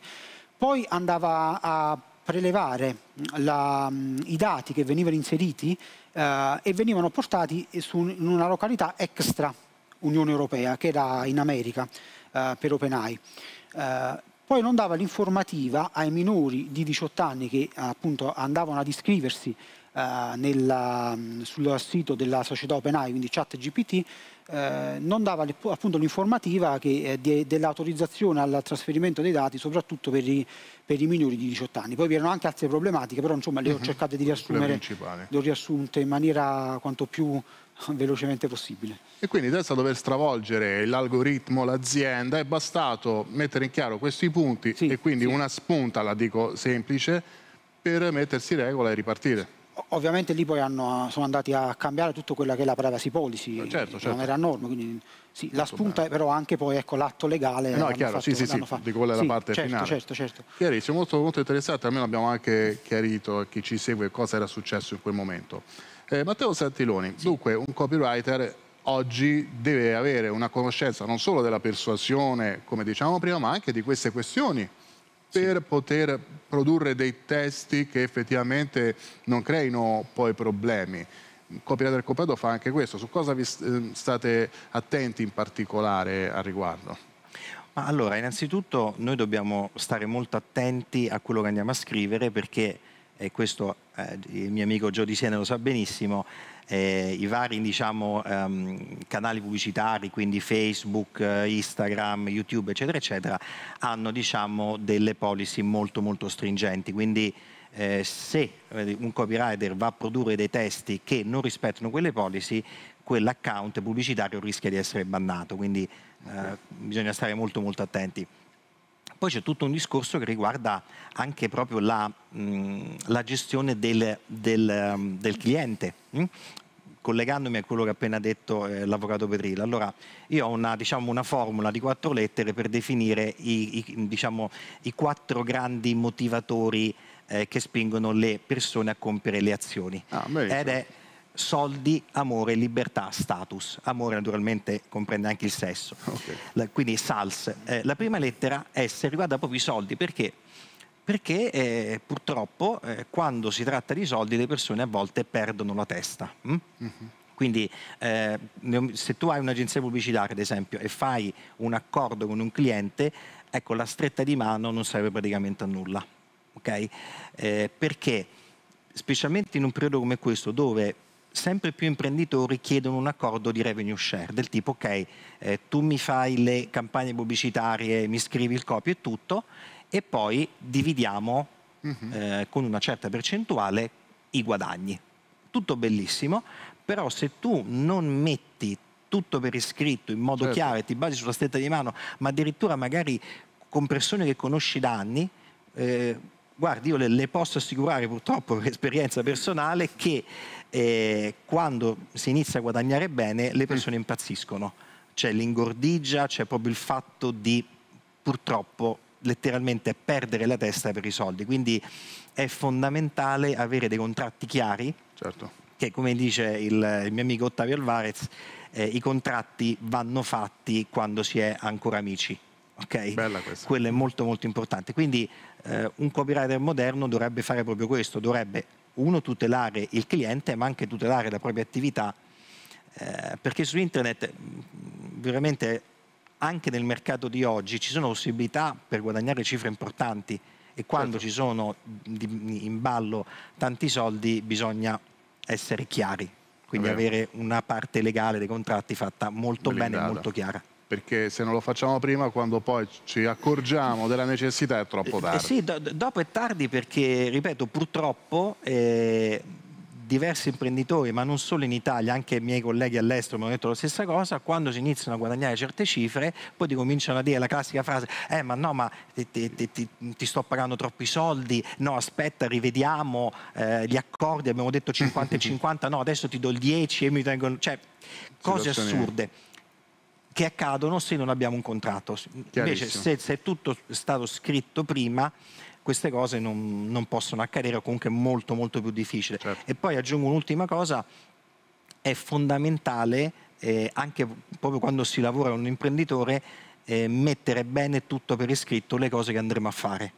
Poi andava a prelevare la, i dati che venivano inseriti eh, e venivano portati su, in una località extra Unione Europea, che era in America. Eh, per OpenAI. Eh, poi non dava l'informativa ai minori di 18 anni che appunto andavano ad iscriversi eh, nella, sul sito della società OpenAI, quindi ChatGPT, eh, non dava appunto l'informativa eh, dell'autorizzazione al trasferimento dei dati, soprattutto per i, per i, minori di 18 anni. Poi vi erano anche altre problematiche, però insomma le ho mhm. cercate di riassumere, le ho riassunte in maniera quanto più *laughs* velocemente possibile. E quindi senza dover stravolgere l'algoritmo, l'azienda, è bastato mettere in chiaro questi punti sì, e quindi sì. una spunta, la dico semplice, per mettersi in regola e ripartire. Ovviamente lì poi hanno, sono andati a cambiare tutto quella che è la privacy policy, eh certo, certo. non era norma, quindi sì, la spunta bene. però anche poi ecco, l'atto legale. no, è chiaro, fatto, sì, sì, sì, di quella è la parte certo, finale. Certo, certo. Chiarissimo, molto, molto interessante, almeno abbiamo anche chiarito a chi ci segue cosa era successo in quel momento. Eh, Matteo Santiloni, sì. dunque un copywriter oggi deve avere una conoscenza non solo della persuasione, come diciamo prima, ma anche di queste questioni per sì. poter produrre dei testi che effettivamente non creino poi problemi. Copywriter del fa anche questo, su cosa vi eh, state attenti in particolare al riguardo? Ma allora, innanzitutto noi dobbiamo stare molto attenti a quello che andiamo a scrivere perché e questo eh, il mio amico Gio Di Siena lo sa benissimo, eh, i vari diciamo, ehm, canali pubblicitari, quindi Facebook, eh, Instagram, YouTube, eccetera, eccetera, hanno diciamo, delle policy molto, molto stringenti. Quindi eh, se un copywriter va a produrre dei testi che non rispettano quelle policy, quell'account pubblicitario rischia di essere bannato. Quindi okay. Eh, bisogna stare molto, molto attenti. Poi c'è tutto un discorso che riguarda anche proprio la, mh, mm, la gestione del, del, mm, del cliente. Mh? Mm? collegandomi a quello che ha appena detto eh, l'avvocato Petrilla. Allora, io ho una, diciamo, una, formula di quattro lettere per definire i, i, diciamo, i quattro grandi motivatori eh, che spingono le persone a compiere le azioni. Ah, Ed è certo soldi, amore, libertà, status. Amore naturalmente comprende anche il sesso. Okay. La, quindi SALS. Eh, la prima lettera S riguarda proprio i soldi perché? Perché eh, purtroppo eh, quando si tratta di soldi le persone a volte perdono la testa. Mm? Mm-hmm. Quindi eh, se tu hai un'agenzia pubblicitaria, ad esempio, e fai un accordo con un cliente, ecco, la stretta di mano non serve praticamente a nulla. Okay? Eh, perché, specialmente in un periodo come questo, dove sempre più imprenditori chiedono un accordo di revenue share, del tipo ok, eh, tu mi fai le campagne pubblicitarie, mi scrivi il copio e tutto, e poi dividiamo uh mhm. -huh. eh, con una certa percentuale i guadagni. Tutto bellissimo, però se tu non metti tutto per iscritto, in modo certo. chiaro, e ti basi sulla stretta di mano, ma addirittura magari con persone che conosci da anni, eh, Guardi, io le, le posso assicurare purtroppo per esperienza personale che eh, quando si inizia a guadagnare bene le persone mm. impazziscono. C'è l'ingordigia, c'è proprio il fatto di purtroppo letteralmente perdere la testa per i soldi. Quindi è fondamentale avere dei contratti chiari. Certo. Che come dice il, il mio amico Ottavio Alvarez, eh, i contratti vanno fatti quando si è ancora amici. Okay? Quello è molto molto importante. Quindi eh, un copywriter moderno dovrebbe fare proprio questo, dovrebbe uno tutelare il cliente ma anche tutelare la propria attività eh, perché su internet mm, veramente anche nel mercato di oggi ci sono possibilità per guadagnare cifre importanti e quando certo. ci sono in ballo tanti soldi bisogna essere chiari, quindi avere una parte legale dei contratti fatta molto Blindata. bene e molto chiara perché se non lo facciamo prima quando poi ci accorgiamo della necessità è troppo eh, tardi. Eh, sì, do dopo è tardi perché, ripeto, purtroppo eh, diversi imprenditori, ma non solo in Italia, anche i miei colleghi all'estero mi hanno detto la stessa cosa, quando si iniziano a guadagnare certe cifre, poi ti cominciano a dire la classica frase, eh ma no, ma ti, ti, ti, ti sto pagando troppi soldi, no aspetta, rivediamo eh, gli accordi, abbiamo detto 50 e 50, *laughs* no adesso ti do il 10 e mi tengo...» Cioè, cose assurde che accadono se non abbiamo un contratto. Invece se, se è tutto stato scritto prima, queste cose non, non, possono accadere o comunque è molto molto più difficile. Certo. E poi aggiungo un'ultima cosa, è fondamentale eh, anche proprio quando si lavora un imprenditore eh, mettere bene tutto per iscritto le cose che andremo a fare,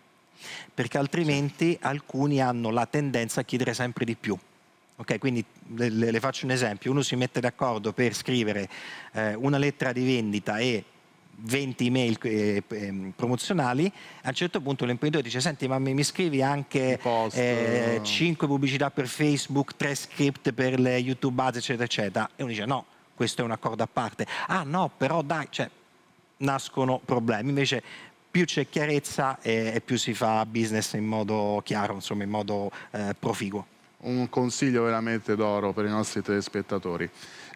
perché altrimenti alcuni hanno la tendenza a chiedere sempre di più. Okay, quindi le, le, faccio un esempio, uno si mette d'accordo per scrivere eh, una lettera di vendita e 20 email eh, ehm, promozionali, a un certo punto l'imprenditore dice senti ma mi, mi scrivi anche post, eh, 5 eh, pubblicità per Facebook, 3 script per le YouTube ads eccetera eccetera e uno dice no, questo è un accordo a parte, ah no però dai, cioè, nascono problemi, invece più c'è chiarezza e, eh, e, più si fa business in modo chiaro, insomma in modo eh, proficuo un consiglio veramente d'oro per i nostri telespettatori.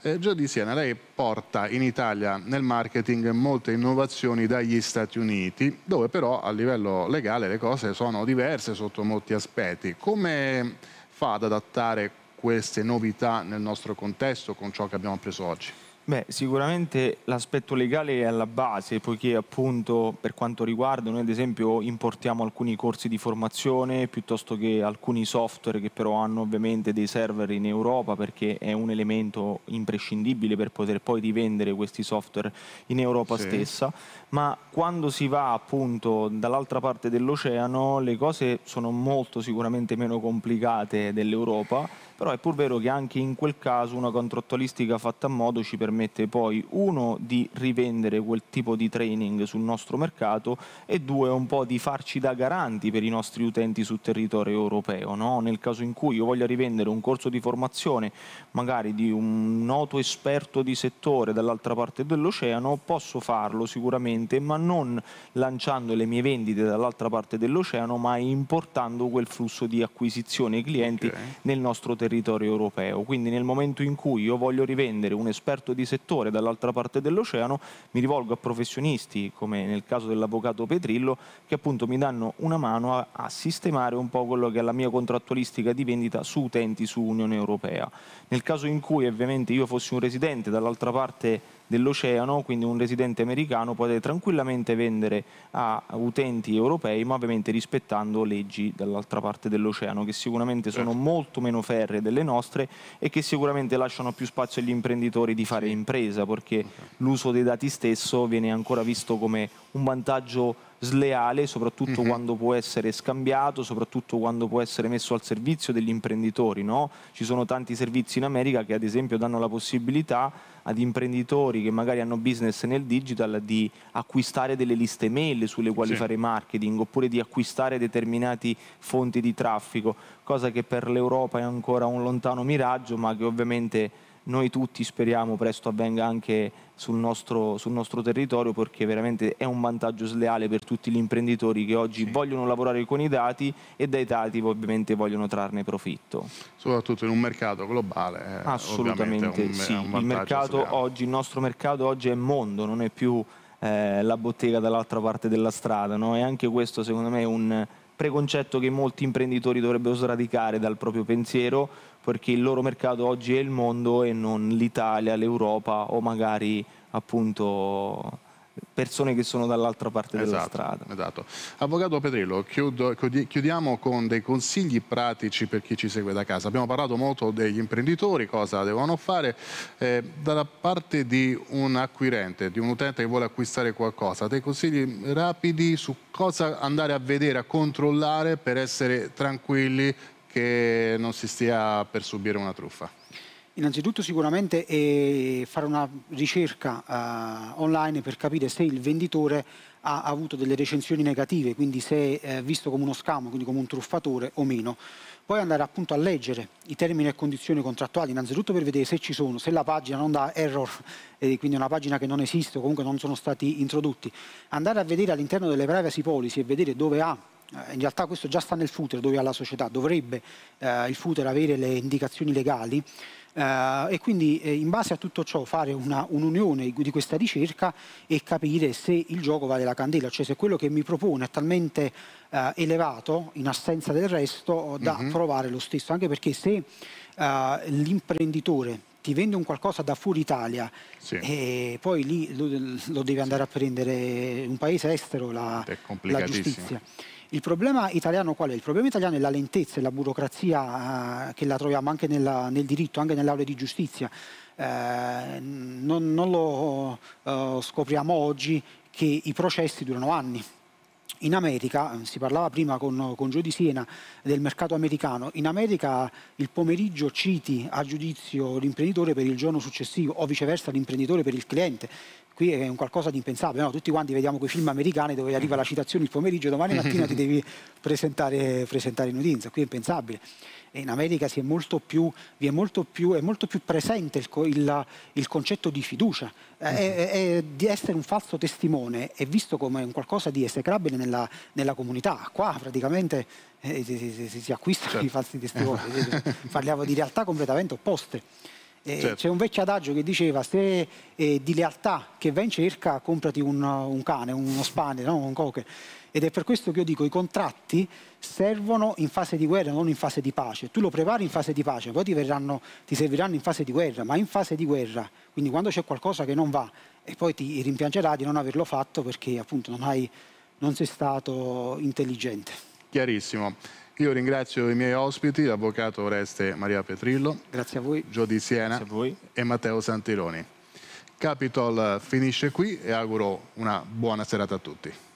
Eh, Gio Di Siena, lei porta in Italia nel marketing molte innovazioni dagli Stati Uniti, dove però a livello legale le cose sono diverse sotto molti aspetti. Come fa ad adattare queste novità nel nostro contesto con ciò che abbiamo appreso oggi? Beh, sicuramente l'aspetto legale è alla base, poiché appunto per quanto riguarda noi ad esempio importiamo alcuni corsi di formazione piuttosto che alcuni software che però hanno ovviamente dei server in Europa perché è un elemento imprescindibile per poter poi rivendere questi software in Europa sì. stessa ma quando si va appunto dall'altra parte dell'oceano le cose sono molto sicuramente meno complicate dell'Europa, però è pur vero che anche in quel caso una contrattualistica fatta a modo ci permette poi uno di rivendere quel tipo di training sul nostro mercato e due un po' di farci da garanti per i nostri utenti sul territorio europeo, no? nel caso in cui io voglia rivendere un corso di formazione magari di un noto esperto di settore dall'altra parte dell'oceano posso farlo sicuramente direttamente, ma non lanciando le mie vendite dall'altra parte dell'oceano, ma importando quel flusso di acquisizione clienti okay. nel nostro territorio europeo. Quindi nel momento in cui io voglio rivendere un esperto di settore dall'altra parte dell'oceano, mi rivolgo a professionisti, come nel caso dell'avvocato Petrillo, che appunto mi danno una mano a, a sistemare un po' quello che è la mia contrattualistica di vendita su utenti, su Unione Europea. Nel caso in cui ovviamente io fossi un residente dall'altra parte dell'oceano, quindi un residente americano può tranquillamente vendere a utenti europei, ma ovviamente rispettando leggi dall'altra parte dell'oceano, che sicuramente sono certo. molto meno ferre delle nostre e che sicuramente lasciano più spazio agli imprenditori di fare impresa, perché l'uso dei dati stesso viene ancora visto come un vantaggio sleale, soprattutto mm-hmm. quando può essere scambiato, soprattutto quando può essere messo al servizio degli imprenditori. No? Ci sono tanti servizi in America che ad esempio danno la possibilità ad imprenditori che magari hanno business nel digital di acquistare delle liste mail sulle quali sì. fare marketing oppure di acquistare determinate fonti di traffico, cosa che per l'Europa è ancora un lontano miraggio ma che ovviamente noi tutti speriamo presto avvenga anche sul nostro, sul nostro territorio perché veramente è un vantaggio sleale per tutti gli imprenditori che oggi sì. vogliono lavorare con i dati e dai dati ovviamente vogliono trarne profitto. Soprattutto in un mercato globale. Eh, Assolutamente un, sì, il, mercato oggi, il nostro mercato oggi è mondo, non è più eh, la bottega dall'altra parte della strada no? e anche questo secondo me è un preconcetto che molti imprenditori dovrebbero sradicare dal proprio pensiero perché il loro mercato oggi è il mondo e non l'Italia, l'Europa o magari appunto persone che sono dall'altra parte esatto, della strada. Esatto. Avvocato Pedrillo, chiudiamo con dei consigli pratici per chi ci segue da casa. Abbiamo parlato molto degli imprenditori, cosa devono fare. Eh, dalla parte di un acquirente, di un utente che vuole acquistare qualcosa, dei consigli rapidi su cosa andare a vedere, a controllare per essere tranquilli che non si stia per subire una truffa? Innanzitutto sicuramente eh, fare una ricerca uh, online per capire se il venditore ha avuto delle recensioni negative, quindi se è visto come uno scam, quindi come un truffatore o meno. Poi andare appunto a leggere i termini e condizioni contrattuali, innanzitutto per vedere se ci sono, se la pagina non dà error, *laughs* eh, quindi una pagina che non esiste o comunque non sono stati introdotti. Andare a vedere all'interno delle privacy policy e vedere dove ha eh, in realtà questo già sta nel footer dove ha la società dovrebbe eh, il footer avere le indicazioni legali eh, e quindi eh, in base a tutto ciò fare un'unione un di questa ricerca e capire se il gioco vale la candela, cioè se quello che mi propone è talmente eh, elevato in assenza del resto da mm -hmm. provare lo stesso, anche perché se eh, l'imprenditore ti vende un qualcosa da fuori Italia sì. e poi lì lo, lo devi andare sì. a prendere un paese estero la, la giustizia. Il problema italiano qual è? Il problema italiano è la lentezza e la burocrazia eh, che la troviamo anche nella, nel diritto, anche nell'aula di giustizia. Eh, non, non, lo eh, scopriamo oggi che i processi durano anni. In America, si parlava prima con, con Gio di Siena del mercato americano, in America il pomeriggio citi a giudizio l'imprenditore per il giorno successivo o viceversa l'imprenditore per il cliente qui è un qualcosa di impensabile, no? tutti quanti vediamo quei film americani dove arriva la citazione il pomeriggio, domani *laughs* mattina ti devi presentare, presentare in udienza, qui è impensabile. E in America è molto, più, è, molto più, è molto più, presente il, il, il concetto di fiducia, eh, è, mhm. è, di essere un falso testimone è visto come un qualcosa di esecrabile nella, nella comunità, qua praticamente eh, si, si, si, si, acquistano certo. i falsi testimoni, *laughs* parliamo di realtà completamente opposte. Eh, certo. C'è un vecchio adagio che diceva se eh, di lealtà che va in cerca comprati un, un cane, uno spaniel, no? un coche. Ed è per questo che io dico i contratti servono in fase di guerra, non in fase di pace. Tu lo prepari in fase di pace, poi ti, verranno, ti serviranno in fase di guerra, ma in fase di guerra, quindi quando c'è qualcosa che non va e poi ti rimpiangerà di non averlo fatto perché appunto non, hai, non sei stato intelligente. Chiarissimo. Io ringrazio i miei ospiti, l'avvocato Oreste Maria Petrillo. Grazie a voi. Gio Di Siena e Matteo Santironi. Capitol finisce qui e auguro una buona serata a tutti.